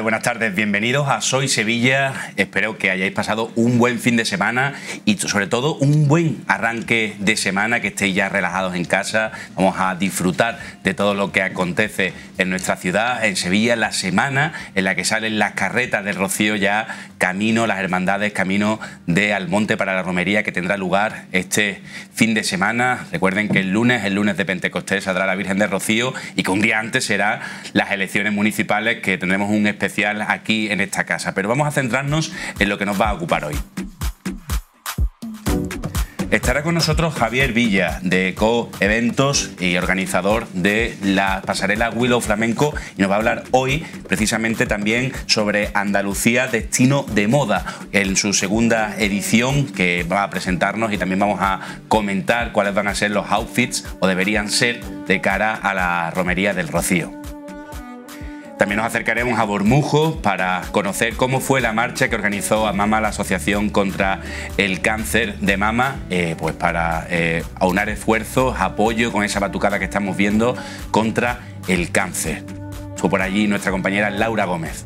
Buenas tardes, bienvenidos a Soy Sevilla. Espero que hayáis pasado un buen fin de semana y sobre todo un buen arranque de semana, que estéis ya relajados en casa. Vamos a disfrutar de todo lo que acontece en nuestra ciudad, en Sevilla, la semana en la que salen las carretas del Rocío ya camino, las hermandades, camino de Almonte para la romería que tendrá lugar este fin de semana. Recuerden que el lunes, el lunes de Pentecostés, saldrá la Virgen de Rocío y que un día antes serán las elecciones municipales que tendremos un especial aquí en esta casa, pero vamos a centrarnos en lo que nos va a ocupar hoy. Estará con nosotros Javier Villa, de Eco Eventos y organizador de la pasarela Willow Flamenco, y nos va a hablar hoy precisamente también sobre Andalucía Destino de Moda, en su segunda edición que va a presentarnos y también vamos a comentar cuáles van a ser los outfits o deberían ser de cara a la romería del Rocío. También nos acercaremos a Bormujo para conocer cómo fue la marcha que organizó a Mama la Asociación contra el Cáncer de Mama, eh, pues para eh, aunar esfuerzos, apoyo con esa batucada que estamos viendo contra el cáncer. Fue por allí nuestra compañera Laura Gómez.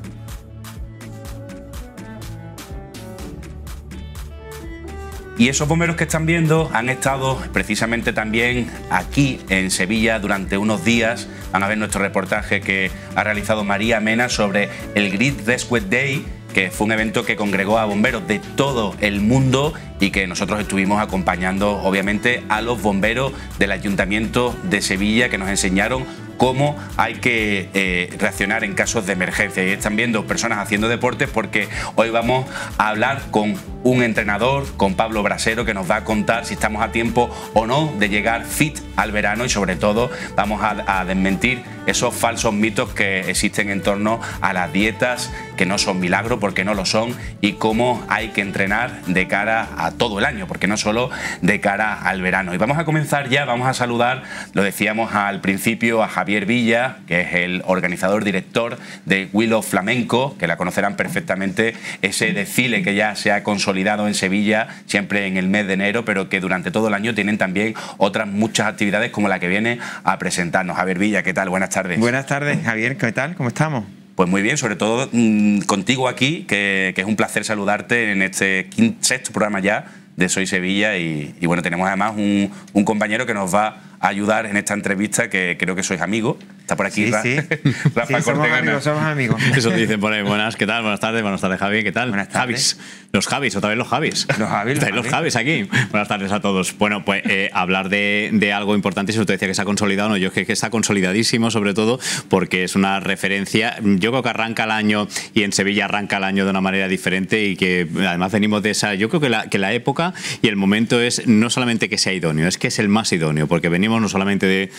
Y esos bomberos que están viendo han estado precisamente también aquí en Sevilla durante unos días. Van a ver nuestro reportaje que ha realizado María Mena sobre el Grid Rescue Day, que fue un evento que congregó a bomberos de todo el mundo y que nosotros estuvimos acompañando obviamente a los bomberos del Ayuntamiento de Sevilla que nos enseñaron cómo hay que eh, reaccionar en casos de emergencia. Y están viendo personas haciendo deportes porque hoy vamos a hablar con un entrenador, con Pablo Brasero, que nos va a contar si estamos a tiempo o no de llegar fit al verano y sobre todo vamos a desmentir esos falsos mitos que existen en torno a las dietas que no son milagro porque no lo son y cómo hay que entrenar de cara a todo el año, porque no solo de cara al verano. Y vamos a comenzar ya, vamos a saludar, lo decíamos al principio, a Javier Villa, que es el organizador, director de Willow Flamenco, que la conocerán perfectamente, ese desfile que ya se ha consolidado en Sevilla, siempre en el mes de enero, pero que durante todo el año tienen también otras muchas actividades como la que viene a presentarnos. Javier Villa, ¿qué tal? Buenas tardes. Buenas tardes, Javier, ¿qué tal? ¿Cómo estamos? Pues muy bien, sobre todo mm, contigo aquí, que, es un placer saludarte en este sexto programa ya de Soy Sevilla y, bueno, tenemos además un, un compañero que nos va ayudar en esta entrevista, que creo que sois amigos. Está por aquí sí, somos amigos, somos Eso te dicen Buenas, ¿qué tal? Buenas tardes, buenas tardes, Javi, ¿qué tal? Buenas Los Javis, otra vez los Javis. Los Javis. Javis aquí. Buenas tardes a todos. Bueno, pues eh, hablar de, algo importante, si usted decía que se ha consolidado, no, yo creo que está consolidadísimo, sobre todo porque es una referencia. Yo creo que arranca el año y en Sevilla arranca el año de una manera diferente y que además venimos de esa. Yo creo que la, que la época y el momento es no solamente que sea idóneo, es que es el más idóneo, porque venimos no solamente de,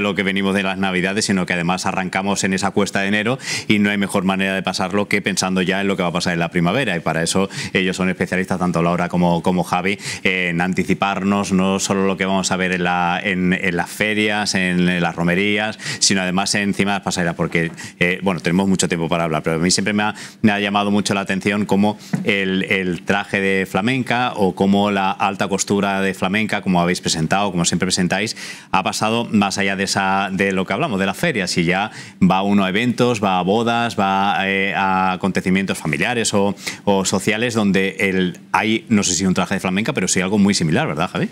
lo que venimos de las Navidades, sino que además arrancamos en esa cuesta de enero y no hay mejor manera de pasarlo que pensando ya en lo que va a pasar en la primavera. Y para eso ellos son especialistas, tanto Laura como, Javi, en anticiparnos no solo lo que vamos a ver en, las ferias, en, las romerías, sino además encima de las porque eh, bueno, tenemos mucho tiempo para hablar, pero a mí siempre me ha, llamado mucho la atención cómo el, traje de flamenca o cómo la alta costura de flamenca, como habéis presentado, como siempre presentáis, ha pasado más allá de, esa, de lo que hablamos, de las ferias. Si ya va uno a eventos, va a bodas, va eh, a acontecimientos familiares o, sociales donde el, hay, no sé si un traje de flamenca, pero sí algo muy similar, ¿verdad, Javier?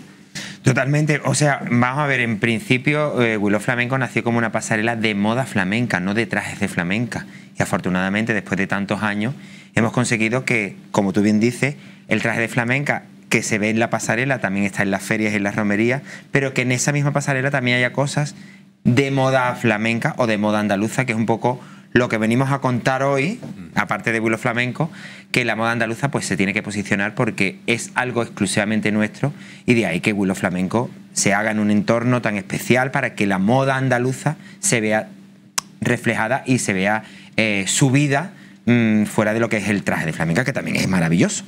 Totalmente, o sea, vamos a ver, en principio eh, Willow Flamenco nació como una pasarela de moda flamenca, no de trajes de flamenca. Y afortunadamente, después de tantos años, hemos conseguido que, como tú bien dices, el traje de flamenca que se ve en la pasarela, también está en las ferias y en las romerías, pero que en esa misma pasarela también haya cosas de moda flamenca o de moda andaluza, que es un poco lo que venimos a contar hoy, mm. aparte de bulo flamenco, que la moda andaluza pues se tiene que posicionar porque es algo exclusivamente nuestro y de ahí que bulo flamenco se haga en un entorno tan especial para que la moda andaluza se vea reflejada y se vea eh, subida Mm, fuera de lo que es el traje de flamenca, que también es maravilloso.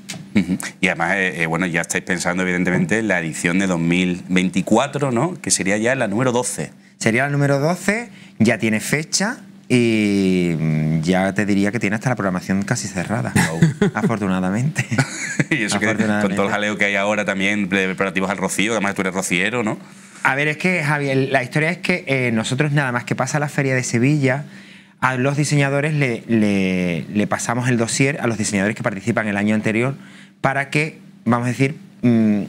Y además, eh, eh, bueno, ya estáis pensando, evidentemente, en la edición de 2024, ¿no? Que sería ya la número 12. Sería la número 12, ya tiene fecha, y mm, ya te diría que tiene hasta la programación casi cerrada, afortunadamente. y eso Que con todo el jaleo que hay ahora también, preparativos al rocío, además tú eres rociero, ¿no? A ver, es que Javier, la historia es que eh, nosotros nada más que pasa la feria de Sevilla, a los diseñadores le, pasamos el dossier, a los diseñadores que participan el año anterior, para que, vamos a decir, mm,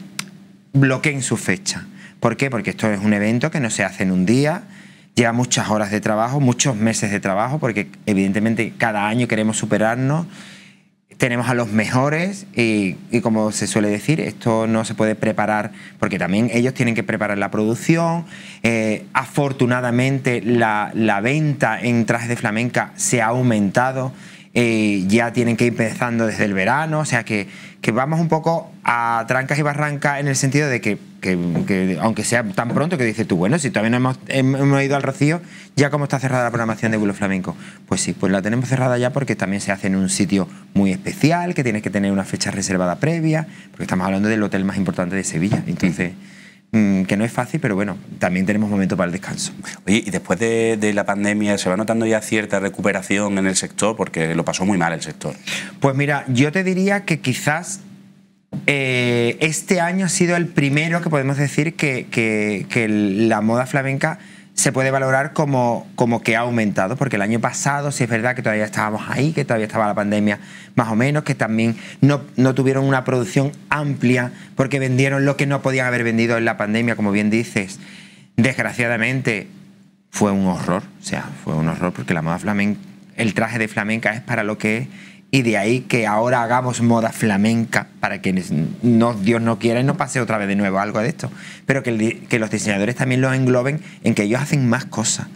bloqueen su fecha. ¿Por qué? Porque esto es un evento que no se hace en un día, lleva muchas horas de trabajo, muchos meses de trabajo, porque evidentemente cada año queremos superarnos tenemos a los mejores y, como se suele decir, esto no se puede preparar porque también ellos tienen que preparar la producción. Eh, afortunadamente la, la, venta en trajes de flamenca se ha aumentado eh, ya tienen que ir empezando desde el verano, o sea que, vamos un poco a trancas y barrancas en el sentido de que, aunque sea tan pronto que dices tú, bueno, si todavía no hemos, ido al Rocío, ya como está cerrada la programación de Bulo Flamenco, pues sí, pues la tenemos cerrada ya porque también se hace en un sitio muy especial, que tienes que tener una fecha reservada previa, porque estamos hablando del hotel más importante de Sevilla, entonces... Mm, que no es fácil, pero bueno, también tenemos momento para el descanso. Oye, y después de, la pandemia, ¿se va notando ya cierta recuperación en el sector? Porque lo pasó muy mal el sector. Pues mira, yo te diría que quizás eh, este año ha sido el primero que podemos decir que la moda flamenca se puede valorar como, como que ha aumentado, porque el año pasado si es verdad que todavía estábamos ahí, que todavía estaba la pandemia más o menos, que también no, no tuvieron una producción amplia porque vendieron lo que no podían haber vendido en la pandemia, como bien dices. Desgraciadamente fue un horror, o sea, fue un horror porque la moda flamenca, el traje de flamenca es para lo que es y de ahí que ahora hagamos moda flamenca para que no, Dios no quiera y no pase otra vez de nuevo algo de esto. Pero que, que los diseñadores también los engloben en que ellos hacen más cosas.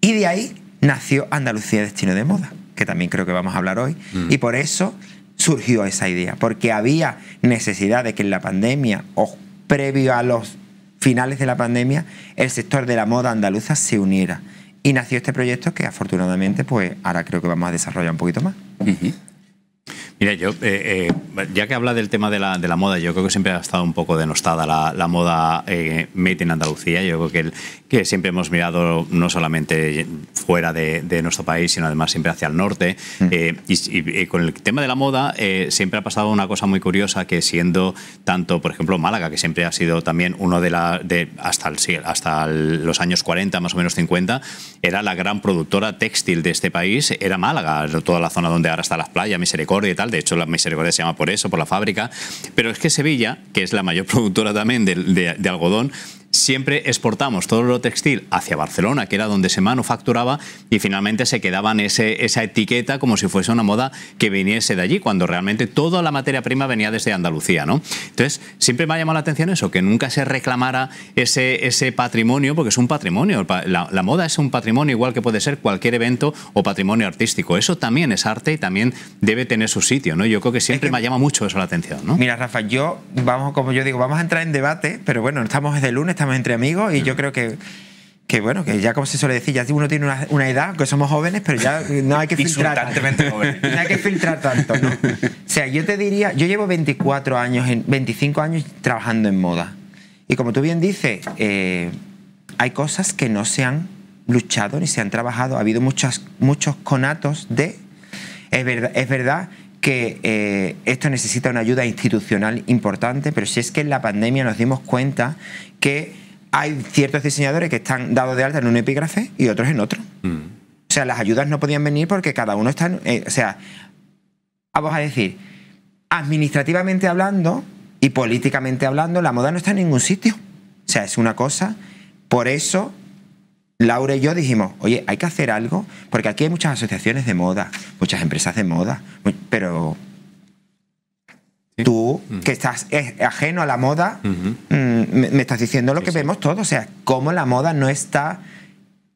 Y de ahí nació Andalucía Destino de Moda, que también creo que vamos a hablar hoy. Mm. Y por eso surgió esa idea, porque había necesidad de que en la pandemia o previo a los finales de la pandemia el sector de la moda andaluza se uniera. Y nació este proyecto que afortunadamente pues ahora creo que vamos a desarrollar un poquito más. Mira, yo, eh, eh, ya que habla del tema de la, moda, yo creo que siempre ha estado un poco denostada la, moda eh, made in Andalucía. Yo creo que, que siempre hemos mirado no solamente fuera de, nuestro país, sino además siempre hacia el norte. Mm. Eh, y, con el tema de la moda siempre ha pasado una cosa muy curiosa que siendo tanto, por ejemplo, Málaga, que siempre ha sido también uno de la... De, hasta, el, hasta los años 40, más o menos 50, era la gran productora textil de este país, era Málaga, toda la zona donde ahora está las playas, Misericordia y tal de hecho, la misericordia se llama por eso, por la fábrica. Pero es que Sevilla, que es la mayor productora también de algodón, siempre exportamos todo lo textil hacia Barcelona, que era donde se manufacturaba, y finalmente se quedaban ese, esa etiqueta como si fuese una moda que viniese de allí, cuando realmente toda la materia prima venía desde Andalucía. ¿no? Entonces, siempre me ha llamado la atención eso, que nunca se reclamara ese, ese patrimonio, porque es un patrimonio. La, moda es un patrimonio, igual que puede ser cualquier evento o patrimonio artístico. Eso también es arte y también debe tener su sitio. ¿no? Yo creo que siempre me llama mucho eso la atención. Mira, Rafa, yo, vamos, como yo digo, vamos a entrar en debate, pero bueno, estamos desde el lunes estamos entre amigos y yo mm. creo que que bueno, que ya como se suele decir, ya uno tiene una, edad, que somos jóvenes, pero ya no hay que filtrar tanto. No hay que filtrar tanto, O sea, yo te diría, yo llevo 24 años, 25 años trabajando en moda. Y como tú bien dices, eh, hay cosas que no se han luchado ni se han trabajado. Ha habido muchas, muchos conatos de... Es verdad, es verdad que eh, esto necesita una ayuda institucional importante, pero si es que en la pandemia nos dimos cuenta que hay ciertos diseñadores que están dados de alta en un epígrafe y otros en otro. Mm. O sea, las ayudas no podían venir porque cada uno está... Eh, o sea, vamos a decir, administrativamente hablando y políticamente hablando, la moda no está en ningún sitio. O sea, es una cosa... Por eso Laura y yo dijimos, oye, hay que hacer algo, porque aquí hay muchas asociaciones de moda, muchas empresas de moda, pero tú, mm. que estás eh, ajeno a la moda, mm, me, estás diciendo lo que vemos todos, o sea, cómo la moda no está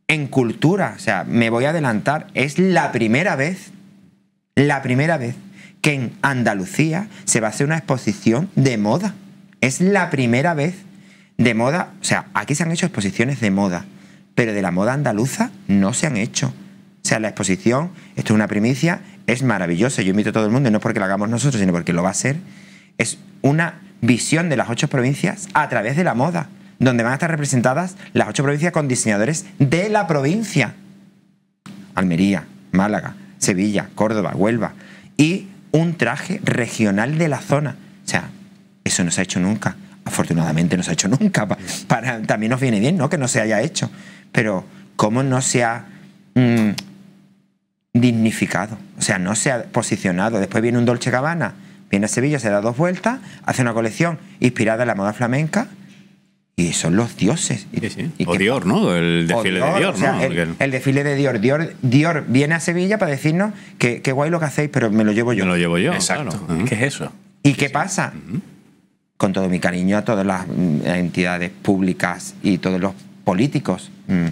en cultura, o sea, me voy a adelantar, es la primera vez, la primera vez que en Andalucía se va a hacer una exposición de moda. Es la primera vez de moda, o sea, aquí se han hecho exposiciones de moda pero de la moda andaluza no se han hecho. O sea, la exposición, esto es una primicia, es maravillosa. Yo invito a todo el mundo, no porque la hagamos nosotros, sino porque lo va a ser. Es una visión de las ocho provincias a través de la moda, donde van a estar representadas las ocho provincias con diseñadores de la provincia. Almería, Málaga, Sevilla, Córdoba, Huelva. Y un traje regional de la zona. O sea, eso no se ha hecho nunca. Afortunadamente no se ha hecho nunca. también nos viene bien, ¿no? Que no se haya hecho pero cómo no se ha mm, dignificado, o sea, no se ha posicionado. Después viene un Dolce Gabbana, viene a Sevilla, se da dos vueltas, hace una colección inspirada en la moda flamenca y son los dioses. o Dior, ¿no? El desfile de Dior, ¿no? El, desfile de Dior. Dior. viene a Sevilla para decirnos que qué guay lo que hacéis, pero me lo llevo yo. Me lo llevo yo, Exacto. ¿Qué es eso? ¿Y qué pasa? Con todo mi cariño a todas las mm, entidades públicas y todos los políticos. Mm.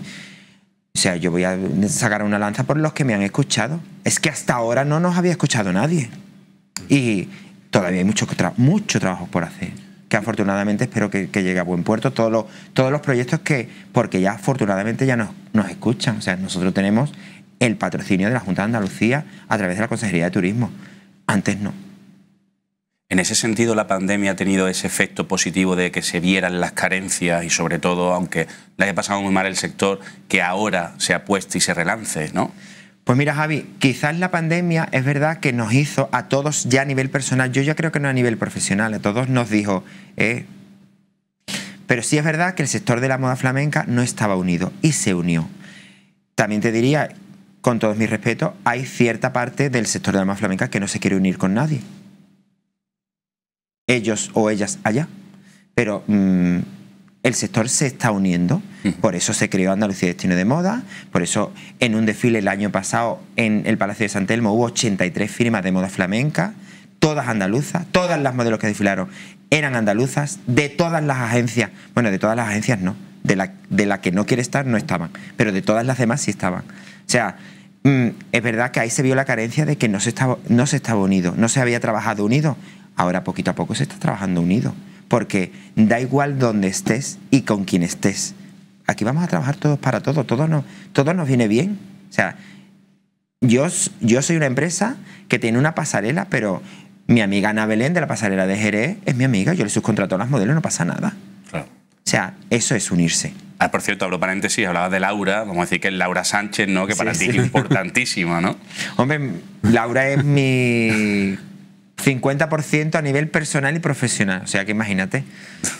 O sea, yo voy a sacar una lanza por los que me han escuchado. Es que hasta ahora no nos había escuchado nadie. Y todavía hay mucho, mucho trabajo por hacer. Que afortunadamente espero que, llegue a buen puerto todos los, todos los proyectos que, porque ya afortunadamente ya nos, nos escuchan. O sea, nosotros tenemos el patrocinio de la Junta de Andalucía a través de la Consejería de Turismo. Antes no. En ese sentido, la pandemia ha tenido ese efecto positivo de que se vieran las carencias y sobre todo, aunque le haya pasado muy mal el sector, que ahora se ha puesto y se relance, ¿no? Pues mira, Javi, quizás la pandemia es verdad que nos hizo a todos ya a nivel personal, yo ya creo que no a nivel profesional, a todos nos dijo, eh, pero sí es verdad que el sector de la moda flamenca no estaba unido y se unió. También te diría, con todos mis respetos, hay cierta parte del sector de la moda flamenca que no se quiere unir con nadie ellos o ellas allá. Pero mm, el sector se está uniendo, por eso se creó Andalucía Destino de Moda, por eso en un desfile el año pasado en el Palacio de San hubo 83 firmas de moda flamenca, todas andaluzas, todas las modelos que desfilaron eran andaluzas, de todas las agencias, bueno, de todas las agencias no, de la, de la que no quiere estar no estaban, pero de todas las demás sí estaban. O sea, mm, es verdad que ahí se vio la carencia de que no se estaba, no se estaba unido, no se había trabajado unido Ahora poquito a poco se está trabajando unido, porque da igual dónde estés y con quién estés. Aquí vamos a trabajar todos para todos, todo nos, todo nos viene bien. O sea, yo, yo soy una empresa que tiene una pasarela, pero mi amiga Ana Belén de la pasarela de Jerez es mi amiga, yo le subcontrato a las modelos, no pasa nada. Claro. O sea, eso es unirse. Ah, por cierto, hablo paréntesis, hablaba de Laura, vamos a decir que es Laura Sánchez, ¿no? Que para ti es importantísima, ¿no? Hombre, Laura es mi 50% a nivel personal y profesional. O sea que imagínate.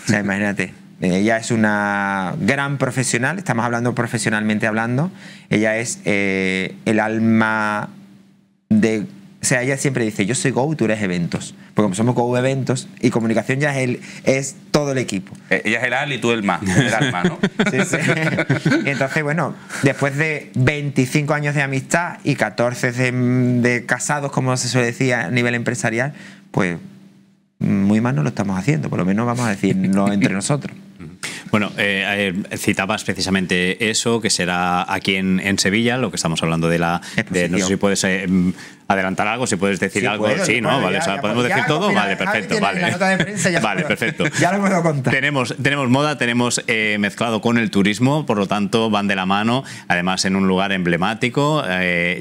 O sea, imagínate. Ella es una gran profesional, estamos hablando profesionalmente hablando. Ella es eh, el alma de o sea, ella siempre dice, yo soy Go y tú eres eventos. Porque como somos Go eventos y comunicación ya es, el, es todo el equipo. Eh, ella es el al y tú el más, el alma, ¿no? sí, sí. entonces, bueno, después de 25 años de amistad y 14 de, casados, como se suele decir a nivel empresarial, pues muy mal no lo estamos haciendo. Por lo menos vamos a decir no entre nosotros. Bueno, eh, eh, citabas precisamente eso, que será aquí en, Sevilla, lo que estamos hablando de la... no sé si puedes eh, mm, adelantar algo, si puedes decir algo. sí, ¿no? ¿podemos decir todo? vale, perfecto. Vale, vale perfecto. Ya lo puedo contar. Tenemos, tenemos moda, tenemos eh, mezclado con el turismo, por lo tanto van de la mano, además en un lugar emblemático,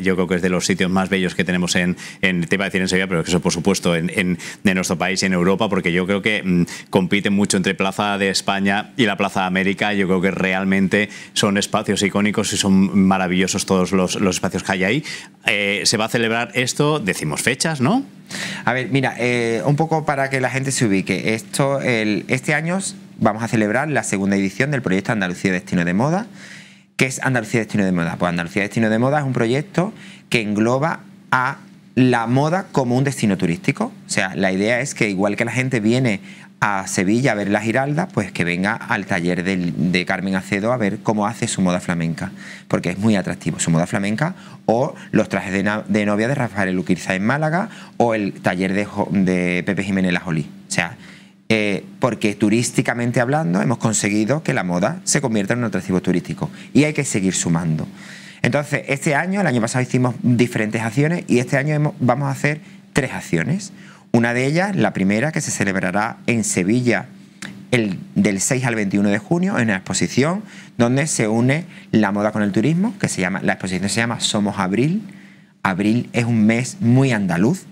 yo creo que es de los sitios más bellos que tenemos en, en te iba a decir en Sevilla, pero eso por supuesto en, nuestro país y en Europa, porque yo creo que mm, compiten mucho entre Plaza de España, y la Plaza América yo creo que realmente son espacios icónicos y son maravillosos todos los, espacios que hay ahí. Eh, se va a celebrar esto, decimos fechas, ¿no? A ver, mira, eh, un poco para que la gente se ubique. Esto, este año vamos a celebrar la segunda edición del proyecto Andalucía Destino de Moda. ¿Qué es Andalucía Destino de Moda? Pues Andalucía Destino de Moda es un proyecto que engloba a la moda como un destino turístico. O sea, la idea es que igual que la gente viene a Sevilla a ver la Giralda, pues que venga al taller de, Carmen Acedo a ver cómo hace su moda flamenca, porque es muy atractivo su moda flamenca, o los trajes de, novia de Rafael Luquirza en Málaga, o el taller de, Pepe Jiménez La Jolí. O sea, eh, porque turísticamente hablando hemos conseguido que la moda se convierta en un atractivo turístico y hay que seguir sumando. Entonces, este año, el año pasado hicimos diferentes acciones y este año vamos a hacer tres acciones. Una de ellas, la primera, que se celebrará en Sevilla el, del 6 al 21 de junio en la exposición donde se une la moda con el turismo, que se llama, la exposición se llama Somos Abril. Abril es un mes muy andaluz,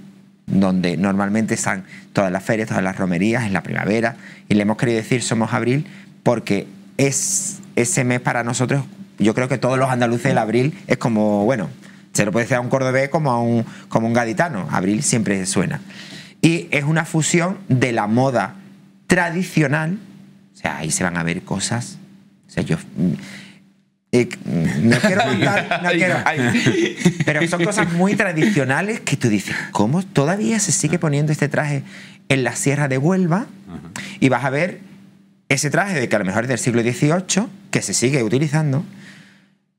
donde normalmente están todas las ferias, todas las romerías, en la primavera, y le hemos querido decir Somos Abril porque es ese mes para nosotros, yo creo que todos los andaluces el abril es como, bueno, se lo puede decir a un cordobés como a un, como un gaditano, abril siempre suena. Y es una fusión de la moda tradicional, o sea, ahí se van a ver cosas, o sea, yo... Mm, eh, no quiero contar, no quiero. Pero son cosas muy tradicionales que tú dices, ¿cómo todavía se sigue poniendo este traje en la Sierra de Huelva? Y vas a ver ese traje de que a lo mejor es del siglo XVIII, que se sigue utilizando.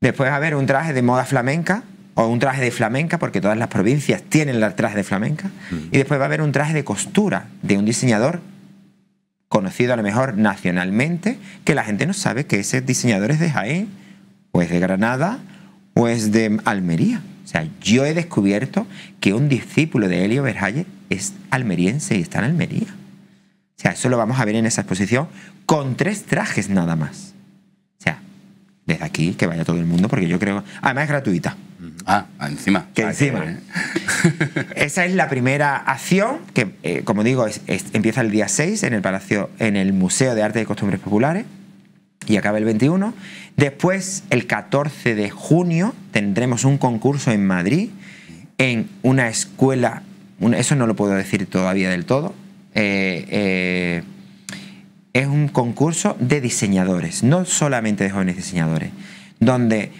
Después vas a ver un traje de moda flamenca, o un traje de flamenca, porque todas las provincias tienen el traje de flamenca, y después va a haber un traje de costura de un diseñador conocido a lo mejor nacionalmente, que la gente no sabe que ese diseñador es de Jaén, o es de Granada, o es de Almería. O sea, yo he descubierto que un discípulo de Helio Berhalle es almeriense y está en Almería. O sea, eso lo vamos a ver en esa exposición con tres trajes nada más desde aquí, que vaya todo el mundo, porque yo creo. Además, es gratuita. Ah, ah, encima. Que ah, encima. Esa es la primera acción, que, eh, como digo, empieza el día 6 en el, Palacio, en el Museo de Arte y Costumbres Populares y acaba el 21. Después, el 14 de junio, tendremos un concurso en Madrid, en una escuela. eso no lo puedo decir todavía del todo. Eh, eh, es un concurso de diseñadores, no solamente de jóvenes diseñadores, donde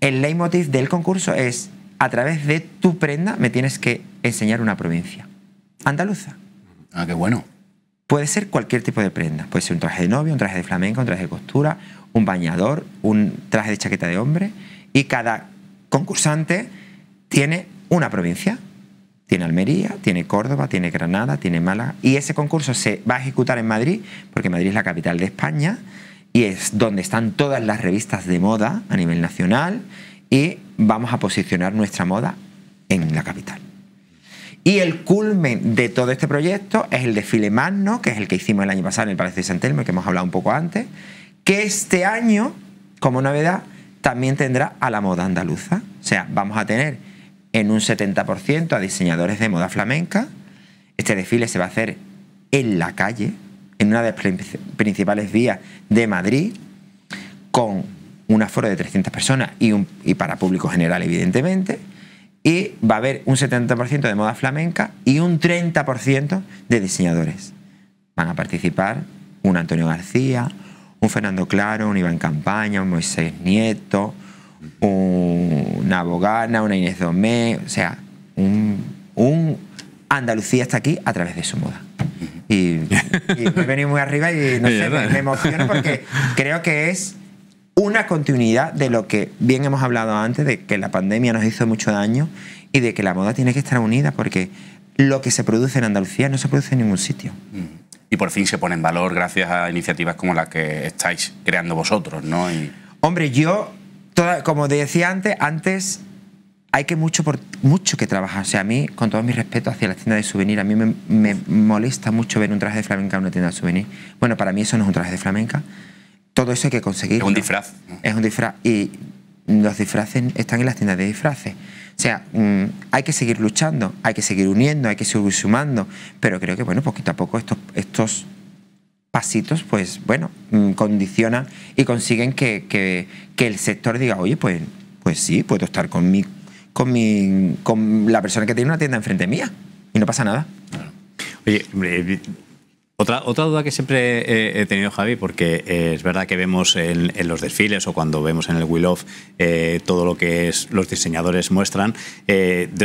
el leitmotiv del concurso es, a través de tu prenda me tienes que enseñar una provincia. Andaluza. Ah, qué bueno. Puede ser cualquier tipo de prenda. Puede ser un traje de novio, un traje de flamenco, un traje de costura, un bañador, un traje de chaqueta de hombre. Y cada concursante tiene una provincia. Tiene Almería, tiene Córdoba, tiene Granada, tiene Málaga. Y ese concurso se va a ejecutar en Madrid, porque Madrid es la capital de España y es donde están todas las revistas de moda a nivel nacional y vamos a posicionar nuestra moda en la capital. Y el culmen de todo este proyecto es el desfile Magno, que es el que hicimos el año pasado en el Palacio de Santelmo... que hemos hablado un poco antes, que este año, como novedad, también tendrá a la moda andaluza. O sea, vamos a tener en un 70% a diseñadores de moda flamenca. Este desfile se va a hacer en la calle, en una de las principales vías de Madrid, con un aforo de 300 personas y, y para público general, evidentemente. Y va a haber un 70% de moda flamenca y un 30% de diseñadores. Van a participar un Antonio García, un Fernando Claro, un Iván Campaña, un Moisés Nieto, una Bogana, una Inés Domé, o sea, un, Andalucía está aquí a través de su moda. Y, he venido muy arriba y me, emociono porque creo que es una continuidad de lo que bien hemos hablado antes, de que la pandemia nos hizo mucho daño y de que la moda tiene que estar unida porque lo que se produce en Andalucía no se produce en ningún sitio. Y por fin se pone en valor gracias a iniciativas como las que estáis creando vosotros, ¿no? Hombre, yo como decía antes, antes hay que mucho, por, mucho que trabajar. O sea, a mí, con todo mi respeto hacia las tiendas de souvenir, a mí me, molesta mucho ver un traje de flamenca en una tienda de souvenir. Bueno, para mí eso no es un traje de flamenca. Todo eso hay que conseguir. Es un disfraz. Es un disfraz. Y los disfraces están en las tiendas de disfraces. O sea, mm, hay que seguir luchando, hay que seguir uniendo, hay que seguir sumando, pero creo que, bueno, poquito a poco estos, estos pasitos, pues bueno, mm, condicionan y consiguen que, el sector diga, oye, pues, pues sí, puedo estar con mi, con mi, con la persona que tiene una tienda enfrente mía y no pasa nada. Oye, eh, otra, otra duda que siempre he tenido, Javi, porque eh, es verdad que vemos en, los desfiles o cuando vemos en el Will of eh, todo lo que es, los diseñadores muestran,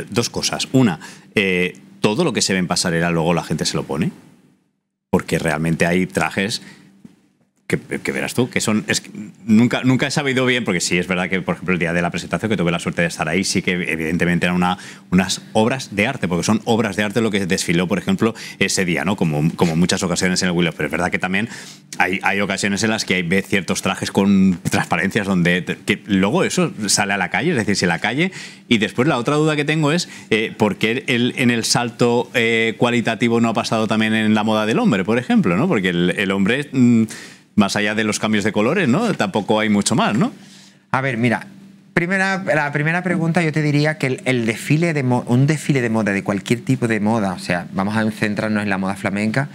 dos cosas. Una, todo lo que se ve en pasarela luego la gente se lo pone porque realmente hay trajes que, verás tú, que son. Es, nunca, nunca he sabido bien, porque sí, es verdad que, por ejemplo, el día de la presentación, que tuve la suerte de estar ahí, sí que evidentemente eran una, unas obras de arte, porque son obras de arte lo que desfiló, por ejemplo, ese día, ¿no? Como, como muchas ocasiones en el Willow. Pero es verdad que también hay, hay ocasiones en las que hay ciertos trajes con transparencias donde. que luego eso sale a la calle, es decir, si la calle. Y después la otra duda que tengo es: eh, ¿por qué el, en el salto eh, cualitativo no ha pasado también en la moda del hombre, por ejemplo, ¿no? Porque el, hombre. Mm, más allá de los cambios de colores, ¿no? Tampoco hay mucho más, ¿no? A ver, mira, primera, la primera pregunta yo te diría que el, desfile de un desfile de moda, de cualquier tipo de moda, o sea, vamos a centrarnos en la moda flamenca,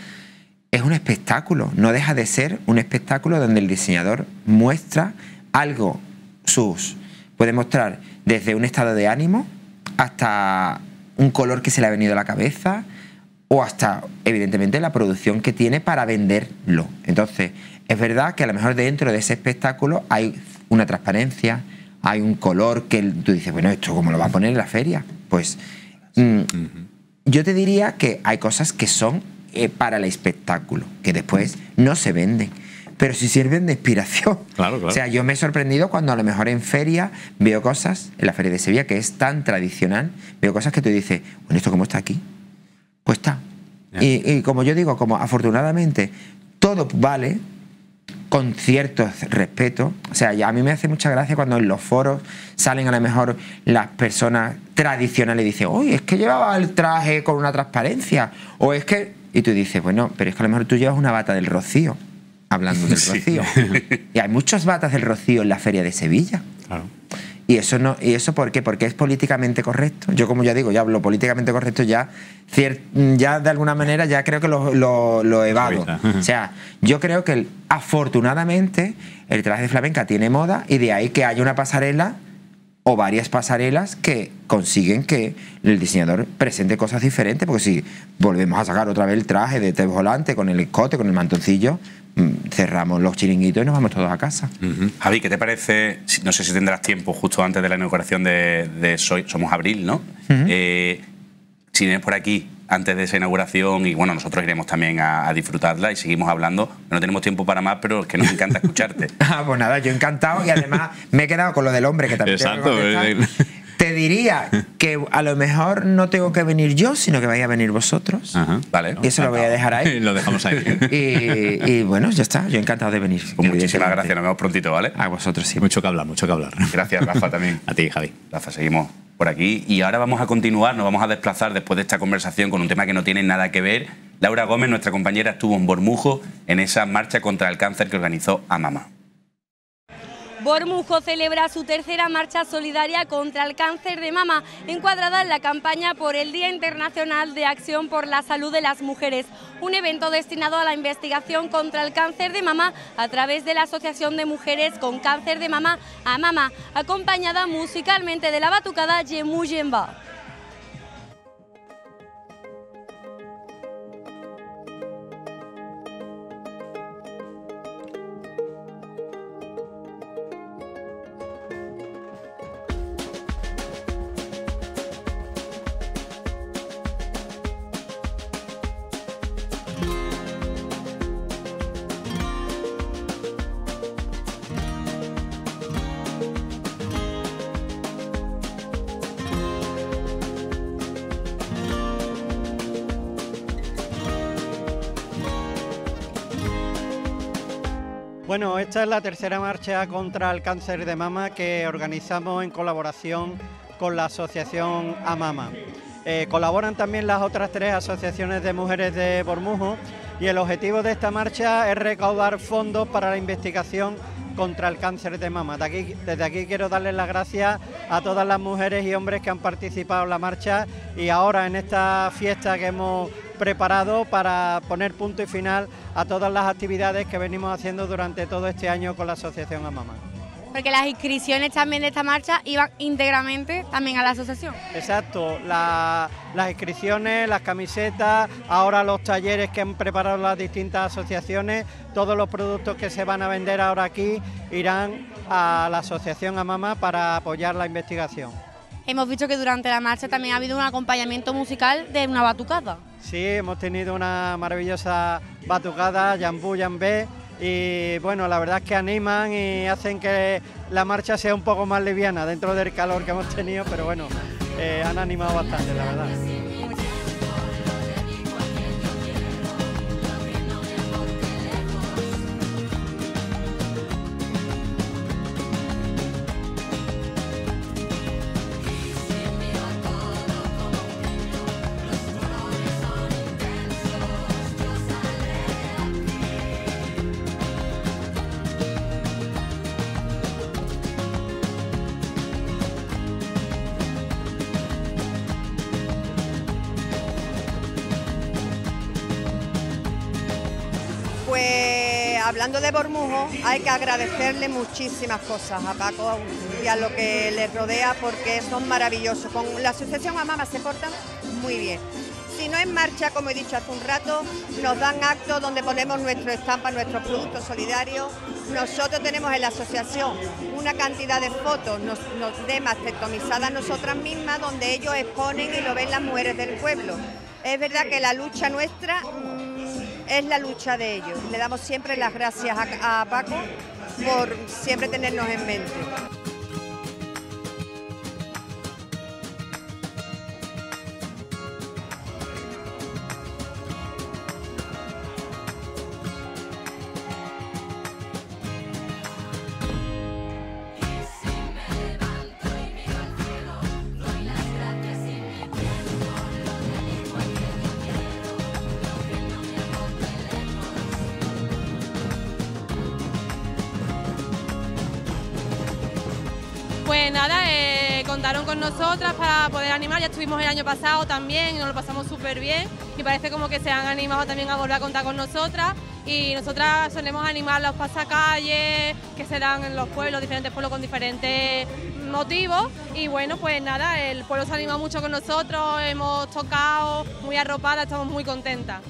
es un espectáculo, no deja de ser un espectáculo donde el diseñador muestra algo, sus, puede mostrar desde un estado de ánimo hasta un color que se le ha venido a la cabeza o hasta, evidentemente, la producción que tiene para venderlo. Entonces, es verdad que a lo mejor dentro de ese espectáculo hay una transparencia, hay un color que tú dices, bueno, ¿esto cómo lo va a poner en la feria? Pues mm, yo te diría que hay cosas que son eh, para el espectáculo, que después no se venden pero si sirven de inspiración. Claro, claro. O sea, yo me he sorprendido cuando a lo mejor en feria veo cosas, en la feria de Sevilla, que es tan tradicional, veo cosas que tú dices, bueno, ¿esto cómo está aquí? Pues está. Y, y, como yo digo, como afortunadamente todo vale, con cierto respeto. O sea, ya a mí me hace mucha gracia cuando en los foros salen a lo mejor las personas tradicionales y dicen, uy, es que llevaba el traje con una transparencia. O es que... Y tú dices, bueno, pero es que a lo mejor tú llevas una bata del rocío, hablando del rocío. y hay muchas batas del rocío en la feria de Sevilla. Claro. ¿Y eso, no, ¿Y eso por qué? Porque es políticamente correcto. Yo, como ya digo, ya hablo políticamente correcto, ya, ya de alguna manera ya creo que lo, lo, evado. o sea, yo creo que afortunadamente el traje de flamenca tiene moda y de ahí que haya una pasarela o varias pasarelas que consiguen que el diseñador presente cosas diferentes, porque si volvemos a sacar otra vez el traje de Teb Volante con el escote, con el mantoncillo, Mm, cerramos los chiringuitos y nos vamos todos a casa. Javi, ¿qué te parece? No sé si tendrás tiempo justo antes de la inauguración de, de Soy, Somos Abril, ¿no? eh, si vienes por aquí antes de esa inauguración y bueno, nosotros iremos también a, disfrutarla y seguimos hablando. No tenemos tiempo para más, pero es que nos encanta escucharte. ah, pues nada, yo encantado y además me he quedado con lo del hombre que también. Exacto. Te diría que a lo mejor no tengo que venir yo, sino que vais a venir vosotros. Vale. Y eso lo voy a dejar ahí. lo dejamos ahí. Y, bueno, ya está. Yo encantado de venir. Pues muchísimas gracias. Nos vemos prontito, ¿vale? A vosotros, sí. Mucho que hablar, mucho que hablar. Gracias, Rafa, también. a ti, Javi. Rafa, seguimos por aquí. Y ahora vamos a continuar, nos vamos a desplazar después de esta conversación con un tema que no tiene nada que ver. Laura Gómez, nuestra compañera, estuvo en Bormujo en esa marcha contra el cáncer que organizó a Mamá. Bormujo celebra su tercera marcha solidaria contra el cáncer de mama, encuadrada en la campaña por el Día Internacional de Acción por la Salud de las Mujeres, un evento destinado a la investigación contra el cáncer de mama a través de la Asociación de Mujeres con Cáncer de Mama, a Mama, acompañada musicalmente de la batucada Yemu Esta es la tercera marcha contra el cáncer de mama que organizamos en colaboración con la asociación Amama. Eh, colaboran también las otras tres asociaciones de mujeres de Bormujo y el objetivo de esta marcha es recaudar fondos para la investigación contra el cáncer de mama. desde aquí quiero darles las gracias a todas las mujeres y hombres que han participado en la marcha y ahora en esta fiesta que hemos ...preparado para poner punto y final a todas las actividades que venimos haciendo durante todo este año con la Asociación Amama. Porque las inscripciones también de esta marcha iban íntegramente también a la asociación. Exacto, las inscripciones, las camisetas, ahora los talleres que han preparado las distintas asociaciones, todos los productos que se van a vender ahora aquí irán a la asociación Amama para apoyar la investigación. Hemos visto que durante la marcha también ha habido un acompañamiento musical de una batucada. Sí, hemos tenido una maravillosa batugada... Yambú, Yambé, y bueno, la verdad es que animan y hacen que la marcha sea un poco más liviana dentro del calor que hemos tenido, pero bueno, eh, han animado bastante, la verdad. de Bormujo, hay que agradecerle muchísimas cosas a Paco y a lo que les rodea porque son maravillosos. Con la Asociación Amama se portan muy bien. Si no en marcha, como he dicho hace un rato, nos dan actos donde ponemos nuestra estampa, nuestros productos solidarios. Nosotros tenemos en la asociación una cantidad de fotos nos, nos de nosotras mismas, donde ellos exponen y lo ven las mujeres del pueblo. Es verdad que la lucha nuestra es la lucha de ellos. Le damos siempre las gracias a, Paco por siempre tenernos en mente. Pues nada, eh, contaron con nosotras para poder animar, ya estuvimos el año pasado también y nos lo pasamos súper bien y parece como que se han animado también a volver a contar con nosotras y nosotras solemos animar los pasacalles que se dan en los pueblos, diferentes pueblos con diferentes motivos y bueno, pues nada, el pueblo se anima mucho con nosotros, hemos tocado, muy arropada, estamos muy contentas.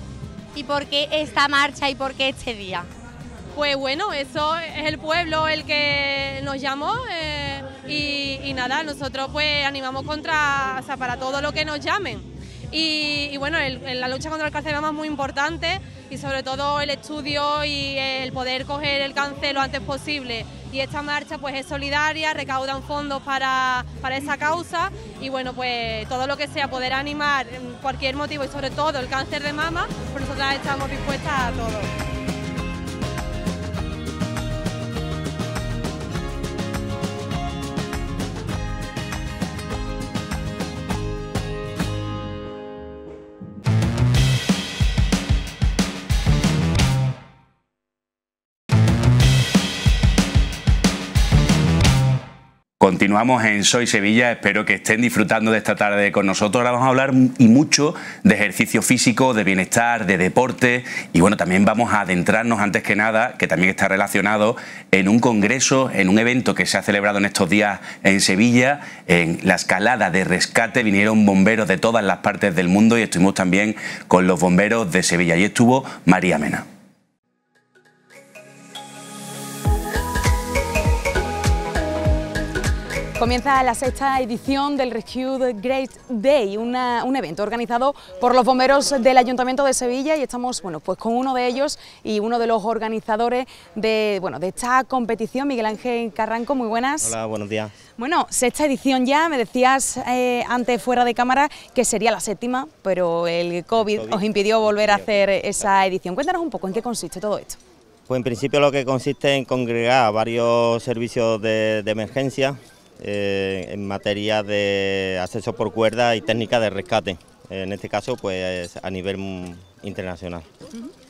¿Y por qué esta marcha y por qué este día? Pues bueno, eso es el pueblo el que nos llamó, y, nada, nosotros pues animamos contra, para todo lo que nos llamen. Y, bueno, la lucha contra el cáncer de mama es muy importante y sobre todo el estudio y el poder coger el cáncer lo antes posible. Y esta marcha pues es solidaria, recaudan fondos para, para esa causa y bueno, pues todo lo que sea poder animar cualquier motivo y sobre todo el cáncer de mama, pues nosotras estamos dispuestas a todo. Continuamos en Soy Sevilla, espero que estén disfrutando de esta tarde con nosotros. Ahora vamos a hablar y mucho de ejercicio físico, de bienestar, de deporte y bueno, también vamos a adentrarnos antes que nada, que también está relacionado, en un congreso, en un evento que se ha celebrado en estos días en Sevilla, en la escalada de rescate, vinieron bomberos de todas las partes del mundo y estuvimos también con los bomberos de Sevilla. y estuvo María Mena. Comienza la sexta edición del Rescue the Great Day, un evento organizado por los bomberos del Ayuntamiento de Sevilla y estamos bueno, pues con uno de ellos y uno de los organizadores de, bueno, de esta competición, Miguel Ángel Carranco, muy buenas. Hola, buenos días. Bueno, sexta edición ya, me decías eh, antes fuera de cámara que sería la séptima, pero el COVID, os impidió volver a hacer esa edición. Cuéntanos un poco en qué consiste todo esto. Pues en principio lo que consiste en congregar varios servicios de emergencia eh, en materia de acceso por cuerda y técnica de rescate, en este caso pues a nivel internacional.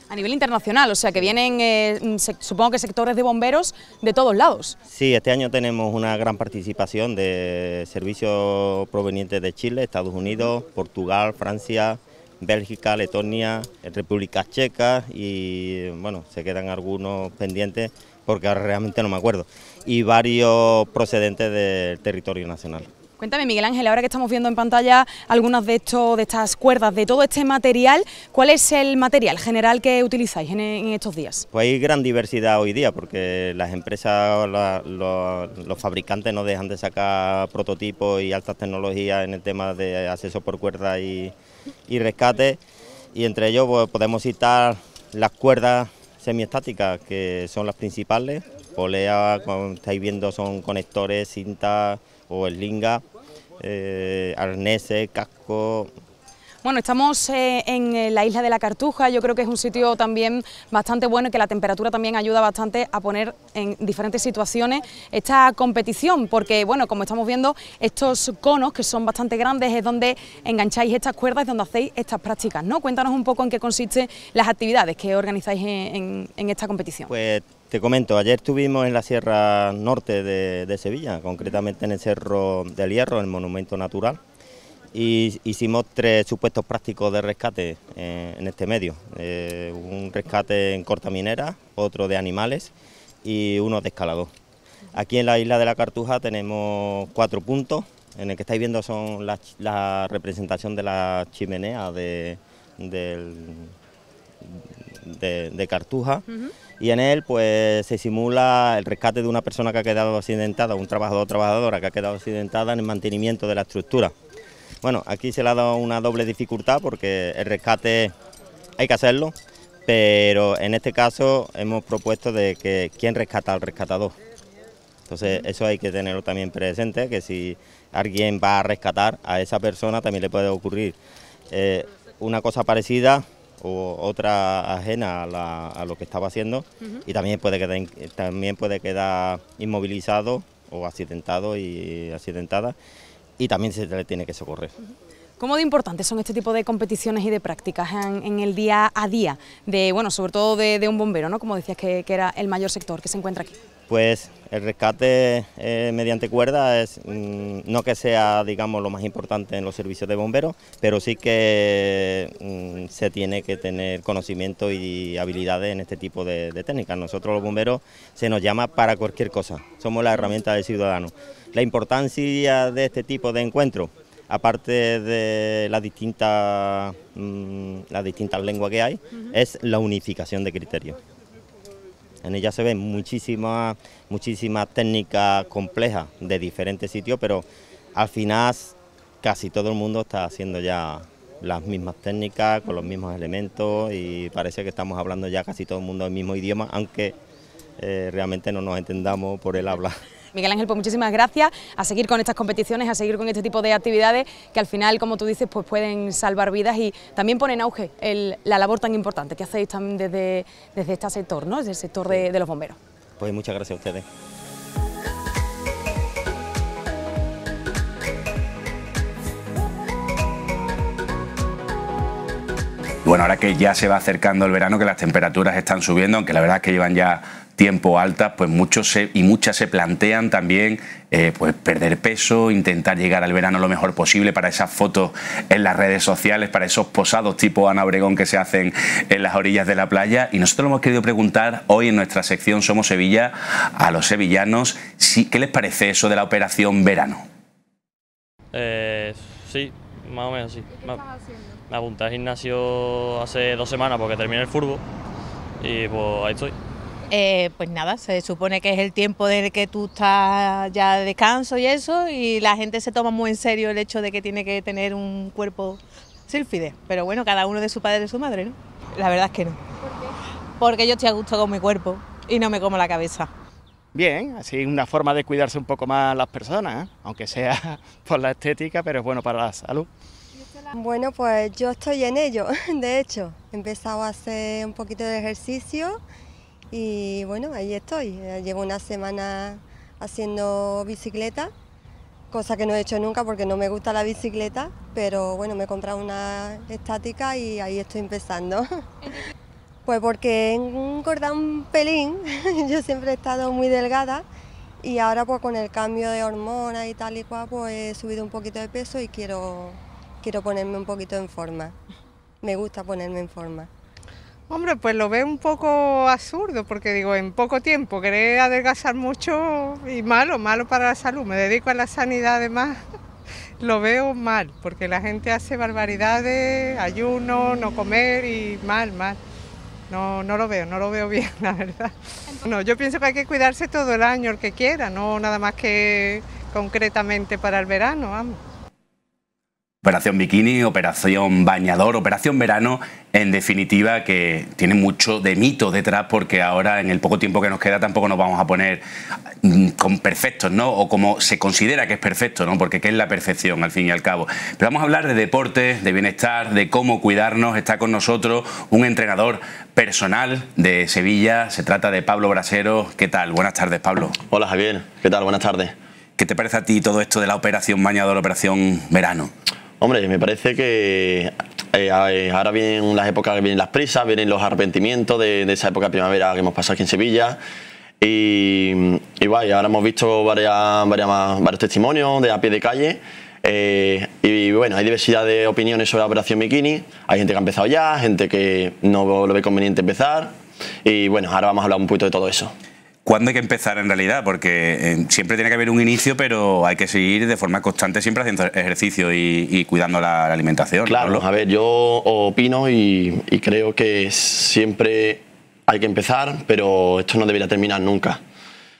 A nivel internacional, o sea que vienen, eh, mm, supongo que sectores de bomberos de todos lados. Sí, este año tenemos una gran participación de servicios provenientes de Chile, Estados Unidos, Portugal, Francia, Bélgica, Letonia, República Checa y bueno, se quedan algunos pendientes porque ahora realmente no me acuerdo y varios procedentes del territorio nacional. Cuéntame, Miguel Ángel, ahora que estamos viendo en pantalla algunas de, estos, de estas cuerdas, de todo este material, ¿cuál es el material general que utilizáis en, estos días? Pues hay gran diversidad hoy día, porque las empresas, los, fabricantes no dejan de sacar prototipos y altas tecnologías en el tema de acceso por cuerda y, rescate, y entre ellos pues, podemos citar las cuerdas semiestáticas, que son las principales, polea, como estáis viendo son conectores, cintas... o eslingas, eh, arneses, casco, bueno, estamos eh, en eh, la isla de la Cartuja, yo creo que es un sitio también bastante bueno y que la temperatura también ayuda bastante a poner en diferentes situaciones esta competición, porque bueno, como estamos viendo, estos conos que son bastante grandes es donde engancháis estas cuerdas, es donde hacéis estas prácticas, ¿no? Cuéntanos un poco en qué consiste las actividades que organizáis en, en esta competición. Pues te comento, ayer estuvimos en la Sierra Norte de, Sevilla, concretamente en el Cerro del Hierro, el Monumento Natural, y hicimos tres supuestos prácticos de rescate eh, en este medio. Eh, un rescate en corta minera, otro de animales y uno de escalador. Aquí en la isla de la Cartuja tenemos cuatro puntos. En el que estáis viendo son la, representación de la chimenea de, de, Cartuja y en él pues se simula el rescate de una persona que ha quedado accidentada, un trabajador o trabajadora que ha quedado accidentada en el mantenimiento de la estructura. Bueno, aquí se le ha dado una doble dificultad porque el rescate hay que hacerlo, pero en este caso hemos propuesto de que quién rescata al rescatador. Entonces eso hay que tenerlo también presente, que si alguien va a rescatar a esa persona también le puede ocurrir eh, una cosa parecida o otra ajena a, lo que estaba haciendo y también puede quedar también puede quedar inmovilizado o accidentado y accidentada y también se le tiene que socorrer. ¿Cómo de importantes son este tipo de competiciones y de prácticas en, el día a día, de, bueno, sobre todo de, un bombero, ¿no? como decías que, era el mayor sector que se encuentra aquí? Pues el rescate eh, mediante cuerda es, mm, no que sea, digamos, lo más importante en los servicios de bomberos, pero sí que mm, se tiene que tener conocimiento y habilidades en este tipo de, de técnicas. Nosotros los bomberos se nos llama para cualquier cosa, somos la herramienta del ciudadano. La importancia de este tipo de encuentros, aparte de las distintas, mm, distintas lenguas que hay, es la unificación de criterios. En ella se ven muchísimas, técnicas complejas de diferentes sitios, pero al final casi todo el mundo está haciendo ya las mismas técnicas, con los mismos elementos y parece que estamos hablando ya casi todo el mundo el mismo idioma, aunque eh, realmente no nos entendamos por el habla. Miguel Ángel, pues muchísimas gracias. A seguir con estas competiciones, a seguir con este tipo de actividades que al final, como tú dices, pues pueden salvar vidas y también ponen auge la labor tan importante que hacéis también desde, este sector, ¿no? Desde el sector de los bomberos. Pues muchas gracias a ustedes. Bueno, ahora que ya se va acercando el verano, que las temperaturas están subiendo, aunque la verdad es que llevan ya tiempo alta, pues muchos y muchas se plantean también eh, pues perder peso, intentar llegar al verano lo mejor posible para esas fotos en las redes sociales, para esos posados tipo Ana Obregón que se hacen en las orillas de la playa. Y nosotros hemos querido preguntar hoy en nuestra sección Somos Sevilla a los sevillanos qué les parece eso de la operación verano. Eh, sí, más o menos sí. Me, me apunté al gimnasio hace dos semanas porque terminé el furbo y pues ahí estoy. Eh, pues nada, se supone que es el tiempo de que tú estás ya de descanso y eso, y la gente se toma muy en serio el hecho de que tiene que tener un cuerpo sílfide, pero bueno, cada uno de su padre y de su madre, ¿no? La verdad es que no. Porque yo estoy a gusto con mi cuerpo y no me como la cabeza. Bien, así una forma de cuidarse un poco más las personas, ¿eh? aunque sea por la estética, pero es bueno para la salud. Bueno, pues yo estoy en ello, de hecho. He empezado a hacer un poquito de ejercicio y bueno, ahí estoy. Eh, llevo una semana haciendo bicicleta, cosa que no he hecho nunca porque no me gusta la bicicleta, pero bueno, me he comprado una estática y ahí estoy empezando. Pues porque he engordado un pelín, yo siempre he estado muy delgada y ahora pues con el cambio de hormonas y tal y cual pues he subido un poquito de peso y quiero, quiero ponerme un poquito en forma. Me gusta ponerme en forma. Hombre, pues lo veo un poco absurdo, porque digo, en poco tiempo querer adelgazar mucho y malo, malo para la salud. Me dedico a la sanidad además, lo veo mal, porque la gente hace barbaridades, ayuno, no comer y mal, mal. No, no lo veo, no lo veo bien, la verdad. No, yo pienso que hay que cuidarse todo el año, el que quiera, no nada más que concretamente para el verano, vamos. Operación Bikini, Operación Bañador, Operación Verano, en definitiva que tiene mucho de mito detrás porque ahora en el poco tiempo que nos queda tampoco nos vamos a poner mm, con perfectos, ¿no? O como se considera que es perfecto, ¿no? Porque qué es la perfección al fin y al cabo. Pero vamos a hablar de deporte, de bienestar, de cómo cuidarnos. Está con nosotros un entrenador personal de Sevilla, se trata de Pablo Brasero. ¿Qué tal? Buenas tardes, Pablo. Hola, Javier. ¿Qué tal? Buenas tardes. ¿Qué te parece a ti todo esto de la operación bañador, operación verano? Hombre, me parece que eh, eh, ahora vienen las épocas, que vienen las prisas, vienen los arrepentimientos de, esa época de primavera que hemos pasado aquí en Sevilla. Y, bueno, ahora hemos visto varias, varias, varios testimonios de a pie de calle. Eh, y bueno, hay diversidad de opiniones sobre la operación Bikini. Hay gente que ha empezado ya, gente que no lo ve conveniente empezar. Y bueno, ahora vamos a hablar un poquito de todo eso cuándo hay que empezar en realidad, porque eh, siempre tiene que haber un inicio, pero hay que seguir de forma constante siempre haciendo ejercicio y, cuidando la, alimentación. Claro, a ver, yo opino y, creo que siempre hay que empezar, pero esto no debería terminar nunca.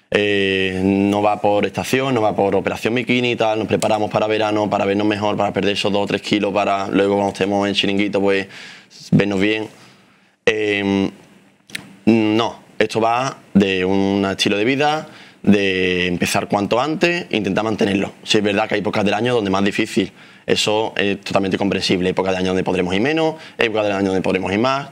Eh, no va por estación, no va por operación bikini y tal, nos preparamos para verano, para vernos mejor, para perder esos dos o tres kilos, para luego cuando estemos en chiringuito, pues vernos bien. Eh, no, esto va de un estilo de vida, de empezar cuanto antes e intentar mantenerlo. Si es verdad que hay épocas del año donde es más difícil, eso es totalmente comprensible. Hay épocas del año donde podremos ir menos, hay épocas del año donde podremos ir más,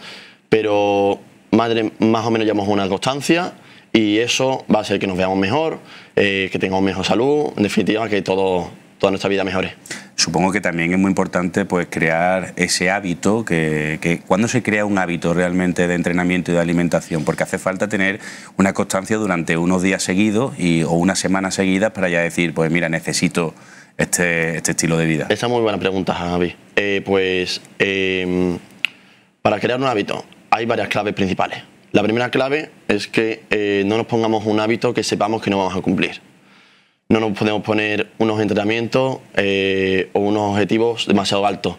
pero madre, más o menos llevamos una constancia y eso va a hacer que nos veamos mejor, eh, que tengamos mejor salud, en definitiva que todo, toda nuestra vida mejore. Supongo que también es muy importante pues, crear ese hábito, que, cuando se crea un hábito realmente de entrenamiento y de alimentación, porque hace falta tener una constancia durante unos días seguidos y, o unas semanas seguidas para ya decir, pues mira, necesito este, este, estilo de vida. Esa es muy buena pregunta, Javi. Eh, pues em, para crear un hábito hay varias claves principales. La primera clave es que eh, no nos pongamos un hábito que sepamos que no vamos a cumplir no nos podemos poner unos entrenamientos eh, o unos objetivos demasiado altos.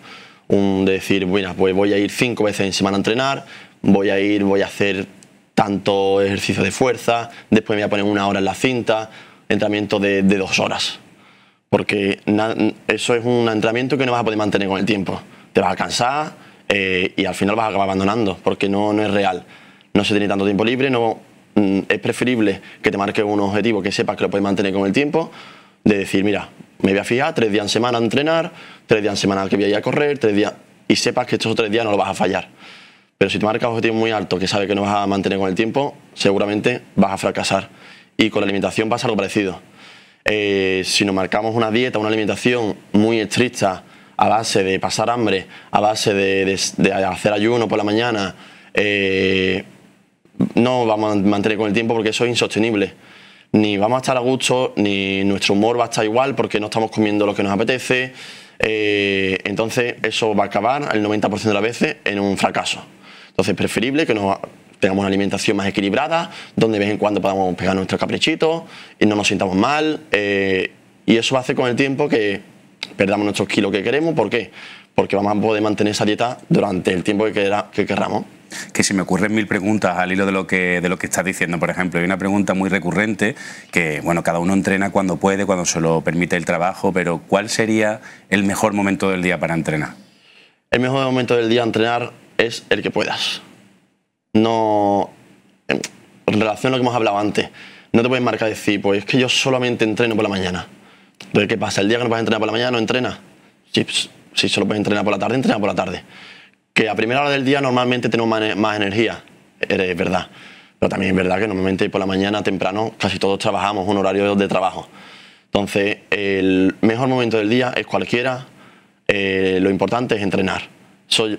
Un decir, bueno, pues voy a ir cinco veces en semana a entrenar, voy a ir, voy a hacer tanto ejercicio de fuerza, después me voy a poner una hora en la cinta, entrenamiento de, dos horas. Porque eso es un entrenamiento que no vas a poder mantener con el tiempo. Te vas a cansar eh, y al final vas a acabar abandonando, porque no, no es real. No se tiene tanto tiempo libre, no, Mm, es preferible que te marques un objetivo que sepas que lo puedes mantener con el tiempo, de decir, mira, me voy a fijar tres días en semana a entrenar, tres días en semana que voy a ir a correr, tres días, y sepas que estos tres días no lo vas a fallar. Pero si te marcas objetivo muy alto que sabes que no vas a mantener con el tiempo, seguramente vas a fracasar. Y con la alimentación pasa algo parecido. Eh, si nos marcamos una dieta, una alimentación muy estricta, a base de pasar hambre, a base de, hacer ayuno por la mañana, eh, no vamos a mantener con el tiempo porque eso es insostenible. Ni vamos a estar a gusto, ni nuestro humor va a estar igual porque no estamos comiendo lo que nos apetece. Eh, entonces eso va a acabar el 90% de las veces en un fracaso. Entonces es preferible que nos tengamos una alimentación más equilibrada, donde de vez en cuando podamos pegar nuestros caprichitos y no nos sintamos mal. Eh, y eso hace con el tiempo que perdamos nuestros kilos que queremos. ¿Por qué? Porque vamos a poder mantener esa dieta durante el tiempo que, queramos que si me ocurren mil preguntas al hilo de lo que, de estás diciendo, por ejemplo. Hay una pregunta muy recurrente que, bueno, cada uno entrena cuando puede, cuando se lo permite el trabajo, pero ¿cuál sería el mejor momento del día para entrenar? El mejor momento del día para entrenar es el que puedas. No. Em, en relación a lo que hemos hablado antes, no te puedes marcar y decir, pues es que yo solamente entreno por la mañana. Entonces, ¿qué pasa? El día que no puedes entrenar por la mañana, no entrenas. Si, si solo puedes entrenar por la tarde, entrena por la tarde que a primera hora del día normalmente tenemos más, energía, eh, es verdad. Pero también es verdad que normalmente por la mañana temprano casi todos trabajamos un horario de trabajo. Entonces, el mejor momento del día es cualquiera. Eh, lo importante es entrenar. Soy,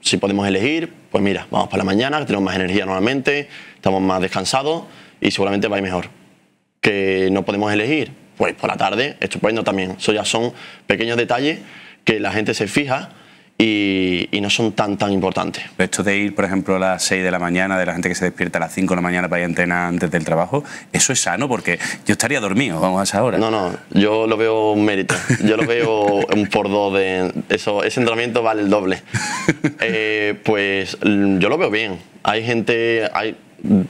si podemos elegir, pues mira, vamos para la mañana, tenemos más energía normalmente, estamos más descansados y seguramente va a ir mejor. Que no podemos elegir, pues por la tarde, estupendo también. Eso ya son pequeños detalles que la gente se fija y, no son tan, tan importantes. Esto de ir, por ejemplo, a las 6 de la mañana, de la gente que se despierta a las 5 de la mañana para ir a entrenar antes del trabajo, ¿eso es sano? Porque yo estaría dormido, vamos a esa hora. No, no, yo lo veo un mérito. Yo lo veo un por dos de... Eso, ese entrenamiento vale el doble. Eh, pues yo lo veo bien. Hay gente... Hay,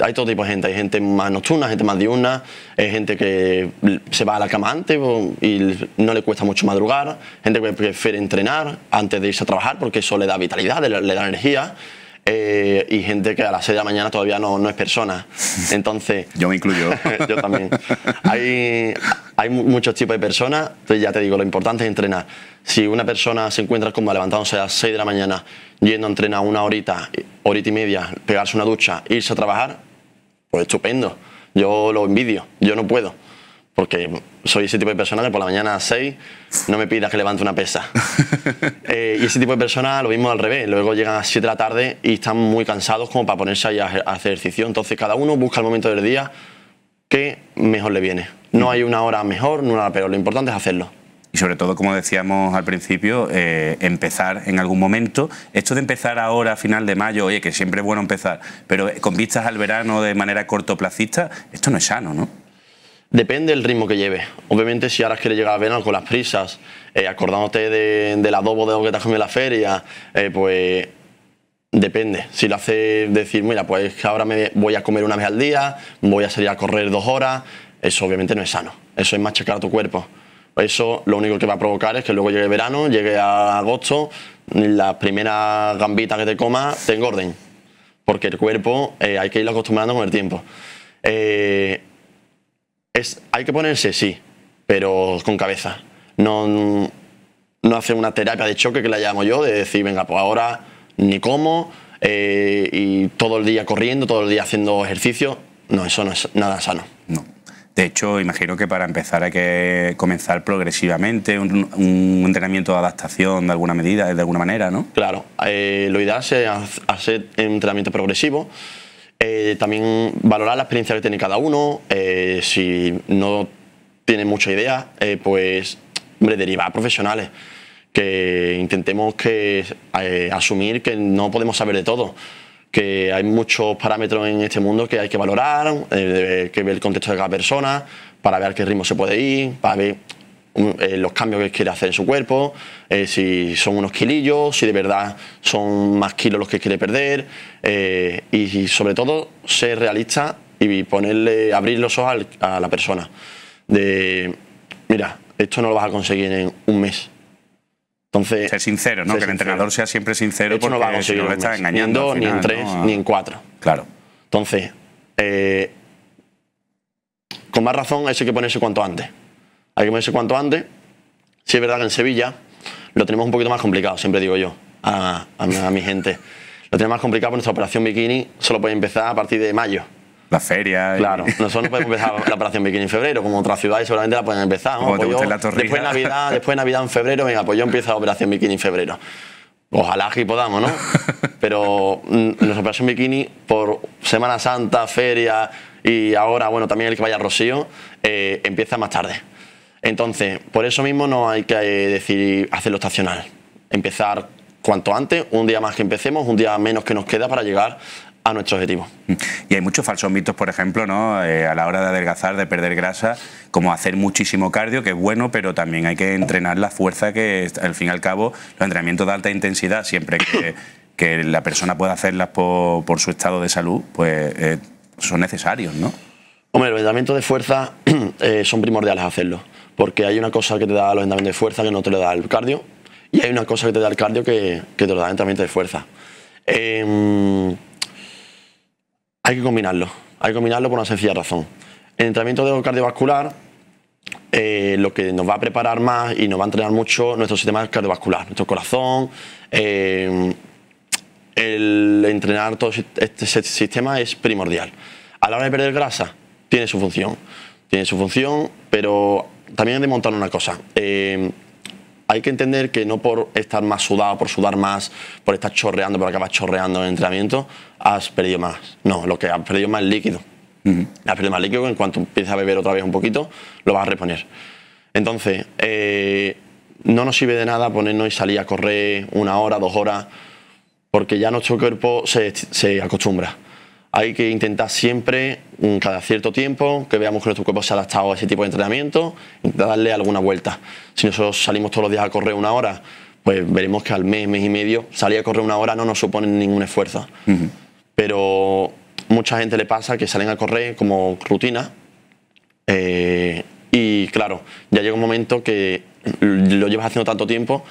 hay todo tipo de gente, hay gente más nocturna, gente más diurna, hay gente que se va a la cama antes y no le cuesta mucho madrugar, gente que prefiere entrenar antes de irse a trabajar porque eso le da vitalidad, le da energía. Eh, y gente que a las 6 de la mañana todavía no, no es persona. Entonces. yo me incluyo. yo también. Hay, hay muchos tipos de personas, entonces ya te digo, lo importante es entrenar. Si una persona se encuentra como levantándose a las 6 de la mañana, yendo a entrenar una horita, horita y media, pegarse una ducha, irse a trabajar, pues estupendo. Yo lo envidio, yo no puedo. Porque soy ese tipo de persona que por la mañana a las 6 no me pidas que levante una pesa. Eh, y ese tipo de persona, lo mismo al revés. Luego llegan a las 7 de la tarde y están muy cansados como para ponerse ahí a hacer ejercicio. Entonces cada uno busca el momento del día que mejor le viene. No hay una hora mejor, no una peor, lo importante es hacerlo. Y sobre todo, como decíamos al principio, eh, empezar en algún momento. Esto de empezar ahora, a final de mayo, oye, que siempre es bueno empezar, pero eh, con vistas al verano de manera cortoplacista, esto no es sano, ¿no? Depende del ritmo que lleves. Obviamente, si ahora quieres llegar a verano con las prisas, eh, acordándote de, del adobo de que te has comido la feria, pues depende. Si lo haces decir, mira, pues ahora me voy a comer una vez al día, voy a salir a correr dos horas, eso obviamente no es sano. Eso es machacar a tu cuerpo. Eso lo único que va a provocar es que luego llegue verano, llegue a agosto, la primera gambita que te comas te engorden. Porque el cuerpo eh, hay que irlo acostumbrando con el tiempo. Eh, es, hay que ponerse, sí, pero con cabeza. No, no hacer una terapia de choque que la llamo yo, de decir, venga, pues ahora ni como eh, y todo el día corriendo, todo el día haciendo ejercicio. No, eso no es nada sano. No. De hecho, imagino que para empezar hay que comenzar progresivamente un, entrenamiento de adaptación de alguna medida, de alguna manera, ¿no? Claro, eh, lo ideal es hacer un entrenamiento progresivo. Eh, también valorar la experiencia que tiene cada uno. Eh, si no tiene mucha idea, pues, hombre, derivar a profesionales. Que intentemos que, asumir que no podemos saber de todo que hay muchos parámetros en este mundo que hay que valorar, eh, que ver el contexto de cada persona, para ver a qué ritmo se puede ir, para ver mm, eh, los cambios que quiere hacer en su cuerpo, eh, si son unos kilillos, si de verdad son más kilos los que quiere perder, y, sobre todo ser realista y ponerle, abrir los ojos a la persona. De, mira, esto no lo vas a conseguir en un mes, entonces, ser sincero, ¿no? que el entrenador sea siempre sincero porque no si no está engañando. Ni en ni en tres, ni en cuatro. Claro. Entonces, eh, con más razón, hay que ponerse cuanto antes. Hay que ponerse cuanto antes. Si es verdad que en Sevilla lo tenemos un poquito más complicado, siempre digo yo, a, a mi gente. Lo tenemos más complicado porque nuestra operación bikini solo puede empezar a partir de mayo la feria. Claro, nosotros no podemos empezar la operación Bikini en febrero, como otras ciudades seguramente la pueden empezar. Pues después de Navidad, después en febrero, venga, pues yo empiezo la operación Bikini en febrero. Ojalá que podamos, ¿no? Pero la mm, operación Bikini por Semana Santa, feria y ahora, bueno, también el que vaya a Rocío, eh, empieza más tarde. Entonces, por eso mismo no hay que eh, decir hacerlo estacional. Empezar cuanto antes, un día más que empecemos, un día menos que nos queda para llegar a nuestro objetivo. Mm. Y hay muchos falsos mitos, por ejemplo, ¿no? Eh, a la hora de adelgazar, de perder grasa, como hacer muchísimo cardio, que es bueno, pero también hay que entrenar la fuerza, que al fin y al cabo los entrenamientos de alta intensidad, siempre que, la persona pueda hacerlas por, su estado de salud, pues eh, son necesarios, ¿no? Hombre, los entrenamientos de fuerza eh, son primordiales hacerlos, porque hay una cosa que te da los entrenamientos de fuerza que no te lo da el cardio, y hay una cosa que te da el cardio que, que te lo da el entrenamiento de fuerza. Eh, hay que combinarlo. Hay que combinarlo por una sencilla razón. El entrenamiento de cardiovascular eh, lo que nos va a preparar más y nos va a entrenar mucho nuestro sistema cardiovascular, nuestro corazón. Eh, el entrenar todo este sistema es primordial. A la hora de perder grasa, tiene su función. Tiene su función, pero también hay de montar una cosa. Eh, hay que entender que no por estar más sudado, por sudar más, por estar chorreando, por acabar chorreando en el entrenamiento, has perdido más. No, lo que has perdido más líquido. Has perdido más líquido, en cuanto empieces a beber otra vez un poquito, lo vas a reponer. Entonces, eh, no nos sirve de nada ponernos y salir a correr una hora, dos horas, porque ya nuestro cuerpo se acostumbra. Hay que intentar siempre, mm, cada cierto tiempo, que veamos que nuestro cuerpo se ha adaptado a ese tipo de entrenamiento, intentar darle alguna vuelta. Si nosotros salimos todos los días a correr una hora, pues veremos que al mes, mes y medio, salir a correr una hora no nos supone ningún esfuerzo. Pero mucha gente le pasa que salen a correr como rutina. Eh, y claro, ya llega un momento que lo llevas haciendo tanto tiempo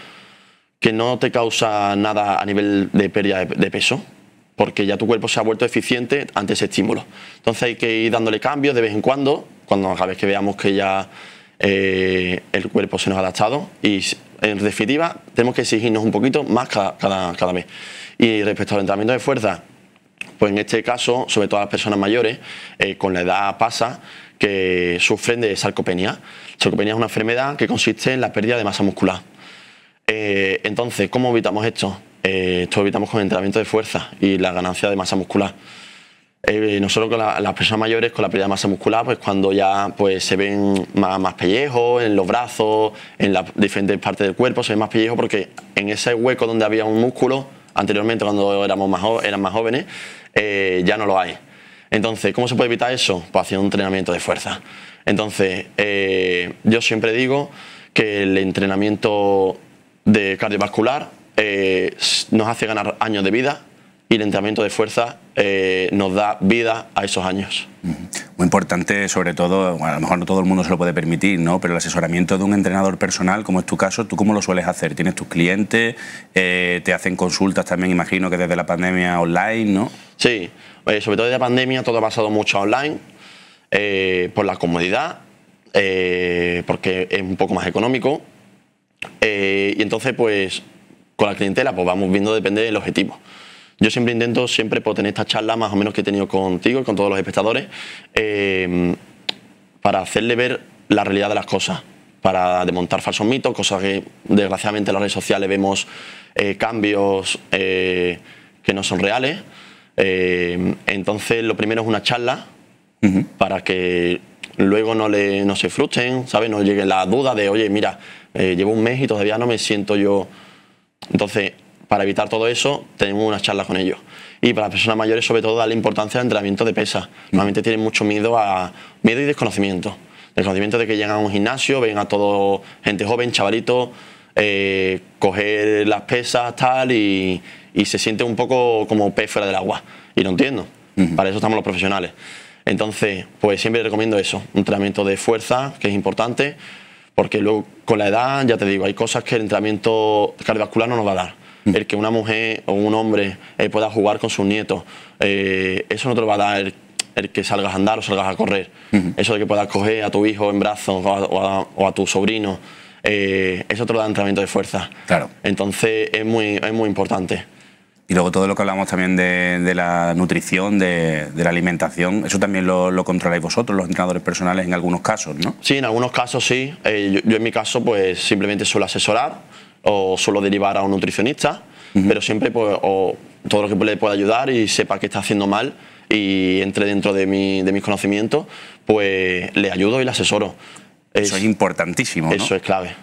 que no te causa nada a nivel de pérdida de, de peso porque ya tu cuerpo se ha vuelto eficiente ante ese estímulo. Entonces hay que ir dándole cambios de vez en cuando, cuando a vez que veamos que ya eh, el cuerpo se nos ha adaptado y en definitiva tenemos que exigirnos un poquito más cada, cada, mes. Y respecto al entrenamiento de fuerza, pues en este caso, sobre todo las personas mayores, eh, con la edad pasa que sufren de sarcopenia. Sarcopenia es una enfermedad que consiste en la pérdida de masa muscular. Eh, entonces, ¿cómo evitamos esto? eh, esto evitamos con entrenamiento de fuerza y la ganancia de masa muscular. Eh, nosotros con las personas mayores, con la pérdida de masa muscular, pues cuando ya pues, se ven más, pellejos en los brazos, en las diferentes partes del cuerpo, se ven más pellejos porque en ese hueco donde había un músculo, anteriormente cuando éramos más, eran más jóvenes, eh, ya no lo hay. Entonces, ¿cómo se puede evitar eso? Pues haciendo un entrenamiento de fuerza. Entonces, eh, yo siempre digo que el entrenamiento de cardiovascular eh, nos hace ganar años de vida y el entrenamiento de fuerza eh, nos da vida a esos años. Muy importante, sobre todo, a lo mejor no todo el mundo se lo puede permitir, ¿no? pero el asesoramiento de un entrenador personal, como es tu caso, ¿tú cómo lo sueles hacer? ¿Tienes tus clientes? Eh, ¿Te hacen consultas también, imagino que desde la pandemia online? ¿no? Sí, sobre todo desde la pandemia todo ha pasado mucho online, por la comodidad, porque es un poco más económico. y entonces, pues con la clientela, pues vamos viendo, depende del objetivo. Yo siempre intento, siempre por tener esta charla más o menos que he tenido contigo y con todos los espectadores, em, para hacerle ver la realidad de las cosas, para desmontar falsos mitos, cosas que desgraciadamente en las redes sociales vemos eh, cambios eh, que no son reales. Em, entonces, lo primero es una charla para que luego no, le, no se frustren, ¿sabes? No llegue la duda de, oye, mira, eh, llevo un mes y todavía no me siento yo entonces, para evitar todo eso, tenemos unas charlas con ellos. Y para las personas mayores, sobre todo, la importancia al entrenamiento de pesa. Normalmente tienen mucho miedo a miedo y desconocimiento. Desconocimiento de que llegan a un gimnasio, ven a todo gente joven, chavalito, eh, coger las pesas, tal, y, se siente un poco como pez fuera del agua. Y no entiendo. Para eso estamos los profesionales. Entonces, pues siempre recomiendo eso, un entrenamiento de fuerza, que es importante, porque luego, con la edad, ya te digo, hay cosas que el entrenamiento cardiovascular no nos va a dar. Mm. El que una mujer o un hombre eh, pueda jugar con sus nietos, eh, eso no te lo va a dar el, que salgas a andar o salgas a correr. Mm-hmm. Eso de que puedas coger a tu hijo en brazos o a, tu sobrino, eh, eso te lo da entrenamiento de fuerza. Claro. Entonces es muy, es muy importante. Y luego todo lo que hablamos también de, la nutrición, de, la alimentación, eso también lo, controláis vosotros, los entrenadores personales, en algunos casos, ¿no? Sí, en algunos casos sí. Eh, yo, en mi caso, pues simplemente suelo asesorar o suelo derivar a un nutricionista, pero siempre pues, todo lo que le pueda ayudar y sepa que está haciendo mal y entre dentro de, mis conocimientos, pues le ayudo y le asesoro. Eso es, importantísimo. Eso es clave.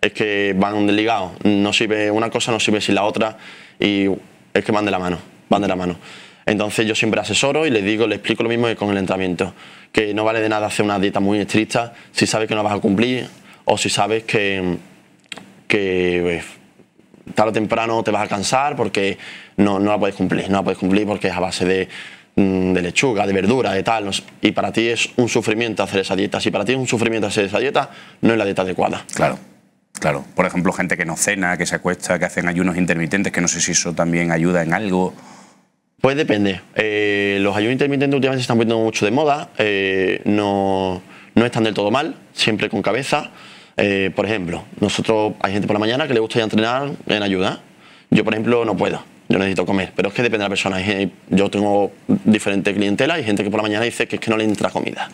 Es que van ligados. No sirve, una cosa no sirve sin la otra. Y es que van de la mano, van de la mano. Entonces yo siempre asesoro y les digo, le explico lo mismo que con el entrenamiento, que no vale de nada hacer una dieta muy estricta si sabes que no vas a cumplir o si sabes que, pues, tarde o temprano te vas a cansar porque no, no, la puedes cumplir, no la puedes cumplir porque es a base de, mm, de lechuga, de verdura, de tal, y para ti es un sufrimiento hacer esa dieta. Si para ti es un sufrimiento hacer esa dieta, no es la dieta adecuada. Claro. Claro, por ejemplo, gente que no cena, que se acuesta, que hacen ayunos intermitentes, que no sé si eso también ayuda en algo. Pues depende. Eh, los ayunos intermitentes últimamente se están poniendo mucho de moda, eh, no, están del todo mal, siempre con cabeza. Eh, por ejemplo, nosotros hay gente por la mañana que le gusta ir entrenar en ayuda. Yo, por ejemplo, no puedo. Yo necesito comer, pero es que depende de la persona. Yo tengo diferente clientela, hay gente que por la mañana dice que es que no le entra comida,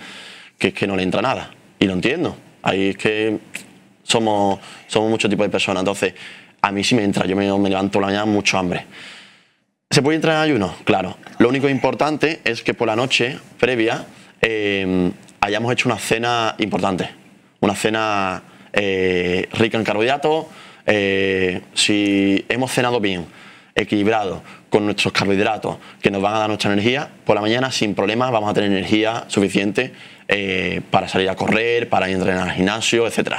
que es que no le entra nada. Y lo entiendo. Ahí es que somos, somos muchos tipos de personas. Entonces, a mí sí me entra, yo me, levanto la mañana mucho hambre. ¿Se puede entrar en ayuno? Claro. Lo único importante es que por la noche previa eh, hayamos hecho una cena importante. Una cena eh, rica en carbohidratos. Eh, si hemos cenado bien, equilibrado, con nuestros carbohidratos que nos van a dar nuestra energía, por la mañana sin problemas vamos a tener energía suficiente eh, para salir a correr, para entrenar al gimnasio, etc.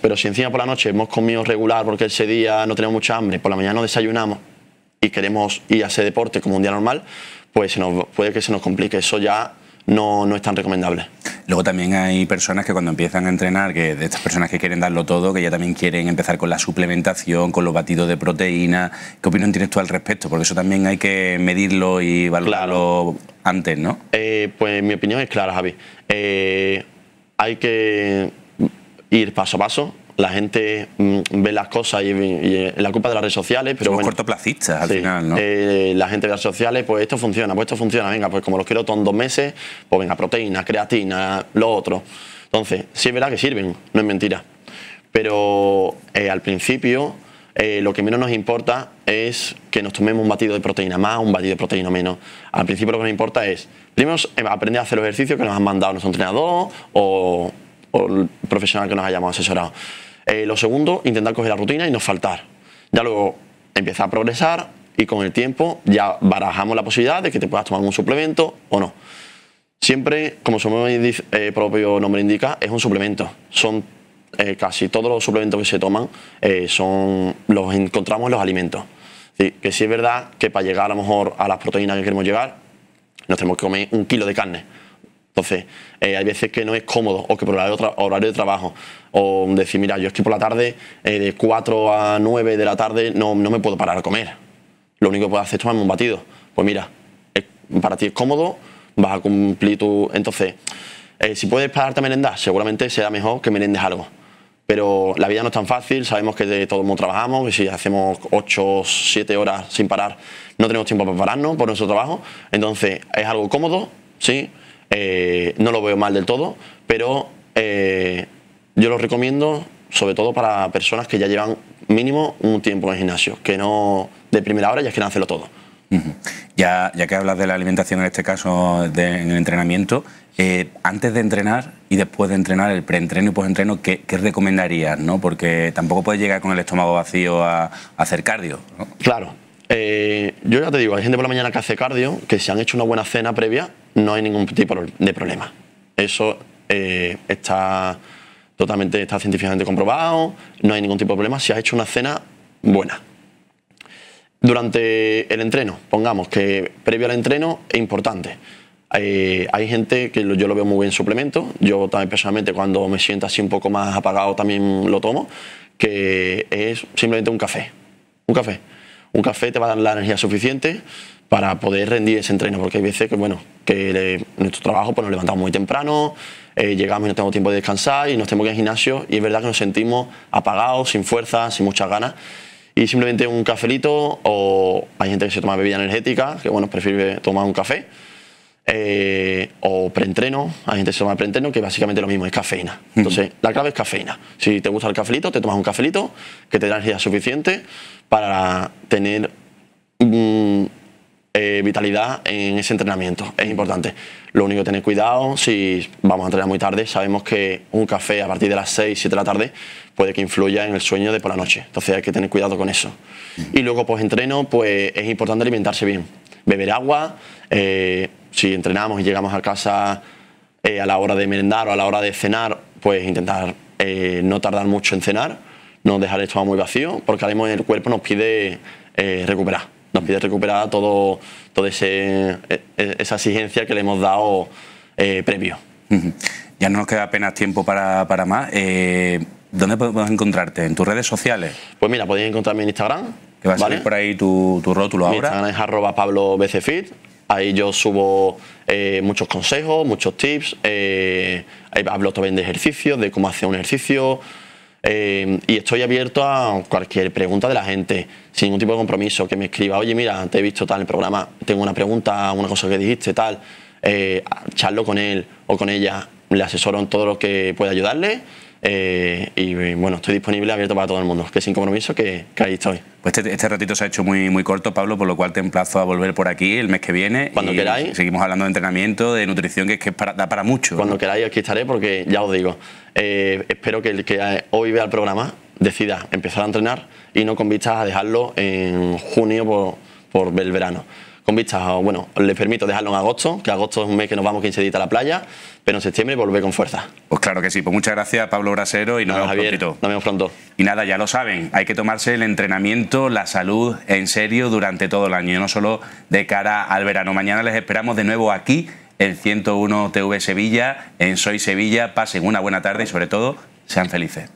Pero si encima por la noche hemos comido regular porque ese día no tenemos mucha hambre, por la mañana no desayunamos y queremos ir a hacer deporte como un día normal, pues se nos, puede que se nos complique. Eso ya no, no es tan recomendable. Luego también hay personas que cuando empiezan a entrenar, que de estas personas que quieren darlo todo, que ya también quieren empezar con la suplementación, con los batidos de proteína. ¿Qué opinión tienes tú al respecto? Porque eso también hay que medirlo y valorarlo antes, ¿no? Eh, pues mi opinión es clara, Javi. Eh, hay que ir paso a paso la gente mm, ve las cosas y, la culpa de las redes sociales, pero Somos corto cortoplacistas al final, ¿no? Eh, la gente de las redes sociales, pues esto funciona, pues esto funciona, venga, pues como los quiero todos en dos meses, pues venga, proteína, creatina, lo otro. Entonces, sí es verdad que sirven, no es mentira. Pero eh, al principio eh, lo que menos nos importa es que nos tomemos un batido de proteína más, un batido de proteína menos. Al principio lo que nos importa es, primero, aprender a hacer los ejercicios que nos han mandado nuestro entrenador o, o el profesional que nos hayamos asesorado. Eh, lo segundo, intentar coger la rutina y no faltar. Ya luego empieza a progresar y con el tiempo ya barajamos la posibilidad de que te puedas tomar un suplemento o no. Siempre, como su eh, propio nombre indica, es un suplemento. Son eh, casi todos los suplementos que se toman son los encontramos en los alimentos. que sí es verdad que para llegar a lo mejor a las proteínas que queremos llegar, nos tenemos que comer un kilo de carne. Entonces, eh, hay veces que no es cómodo o que por el horario de trabajo, o decir, mira, yo estoy por la tarde, eh, de 4 a 9 de la tarde, no, no, me puedo parar a comer. Lo único que puedo hacer es tomarme un batido. Pues mira, para ti es cómodo, vas a cumplir tu... Entonces, eh, si puedes pararte a merendar, seguramente será mejor que merendes algo. Pero la vida no es tan fácil, sabemos que de todo el mundo trabajamos, que si hacemos 8, 7 horas sin parar, no tenemos tiempo para pararnos por nuestro trabajo. Entonces, es algo cómodo, ¿sí? sí eh, no lo veo mal del todo, pero eh, yo lo recomiendo sobre todo para personas que ya llevan mínimo un tiempo en gimnasio, que no de primera hora ya quieran hacerlo todo. ya, que hablas de la alimentación en este caso, en el entrenamiento, eh, antes de entrenar y después de entrenar, el preentreno y postentreno, ¿qué, ¿qué recomendarías? ¿no? Porque tampoco puedes llegar con el estómago vacío a, hacer cardio. Claro. yo ya te digo, hay gente por la mañana que hace cardio, que se han hecho una buena cena previa no hay ningún tipo de problema. Eso eh, está totalmente, está científicamente comprobado, no hay ningún tipo de problema si has hecho una cena buena. Durante el entreno, pongamos que previo al entreno es importante. Eh, hay gente que yo lo veo muy bien suplemento, yo también personalmente cuando me siento así un poco más apagado también lo tomo, que es simplemente un café. Un café. Un café te va a dar la energía suficiente, para poder rendir ese entreno, porque hay veces que, bueno, que nuestro trabajo pues nos levantamos muy temprano, eh, llegamos y no tenemos tiempo de descansar y nos tenemos que ir al gimnasio y es verdad que nos sentimos apagados, sin fuerza, sin muchas ganas y simplemente un cafelito o hay gente que se toma bebida energética, que bueno, prefiere tomar un café. Eh, o preentreno, hay gente que se toma preentreno que básicamente lo mismo, es cafeína. Entonces, la clave es cafeína. Si te gusta el cafelito, te tomas un cafelito que te da energía suficiente para tener un... Eh, vitalidad en ese entrenamiento. Es importante. Lo único que tener cuidado, si vamos a entrenar muy tarde, sabemos que un café a partir de las 6, 7 de la tarde puede que influya en el sueño de por la noche. Entonces hay que tener cuidado con eso. Y luego, pues entreno, pues es importante alimentarse bien. Beber agua, eh, si entrenamos y llegamos a casa eh, a la hora de merendar o a la hora de cenar, pues intentar no tardar mucho en cenar, no dejar el estómago muy vacío, porque además el cuerpo nos pide recuperar nos pide recuperar todo, todo ese, e, e, esa exigencia que le hemos dado eh, previo. Ya no nos queda apenas tiempo para, más. Eh, ¿Dónde podemos encontrarte? ¿En tus redes sociales? Pues mira, podéis encontrarme en Instagram. Que va a salir por ahí tu, tu rótulo ahora. Instagram es pablobcfit. Ahí yo subo eh, muchos consejos, muchos tips. hablo también de ejercicios, de cómo hacer un ejercicio, eh, y estoy abierto a cualquier pregunta de la gente, sin ningún tipo de compromiso, que me escriba, oye, mira, te he visto tal en el programa, tengo una pregunta, una cosa que dijiste, tal. Eh, charlo con él o con ella, le asesoro en todo lo que pueda ayudarle eh, y bueno, estoy disponible, abierto para todo el mundo, que sin compromiso, que, ahí estoy. Pues este, este, ratito se ha hecho muy, muy corto, Pablo, por lo cual te emplazo a volver por aquí el mes que viene. Cuando queráis. Seguimos hablando de entrenamiento, de nutrición, que es que da para mucho. Cuando queráis, aquí estaré, porque ya os digo, eh, espero que el que hoy vea el programa decida empezar a entrenar y no convistas a dejarlo en junio por, por el verano con vistas bueno, les permito dejarlo en agosto, que agosto es un mes que nos vamos 15 días a la playa, pero en septiembre volver con fuerza. Pues claro que sí, pues muchas gracias Pablo Brasero y nos nada, vemos Nos vemos pronto. Y nada, ya lo saben, hay que tomarse el entrenamiento, la salud en serio durante todo el año, y no solo de cara al verano. Mañana les esperamos de nuevo aquí en 101 TV Sevilla, en Soy Sevilla. Pasen una buena tarde y sobre todo, sean felices.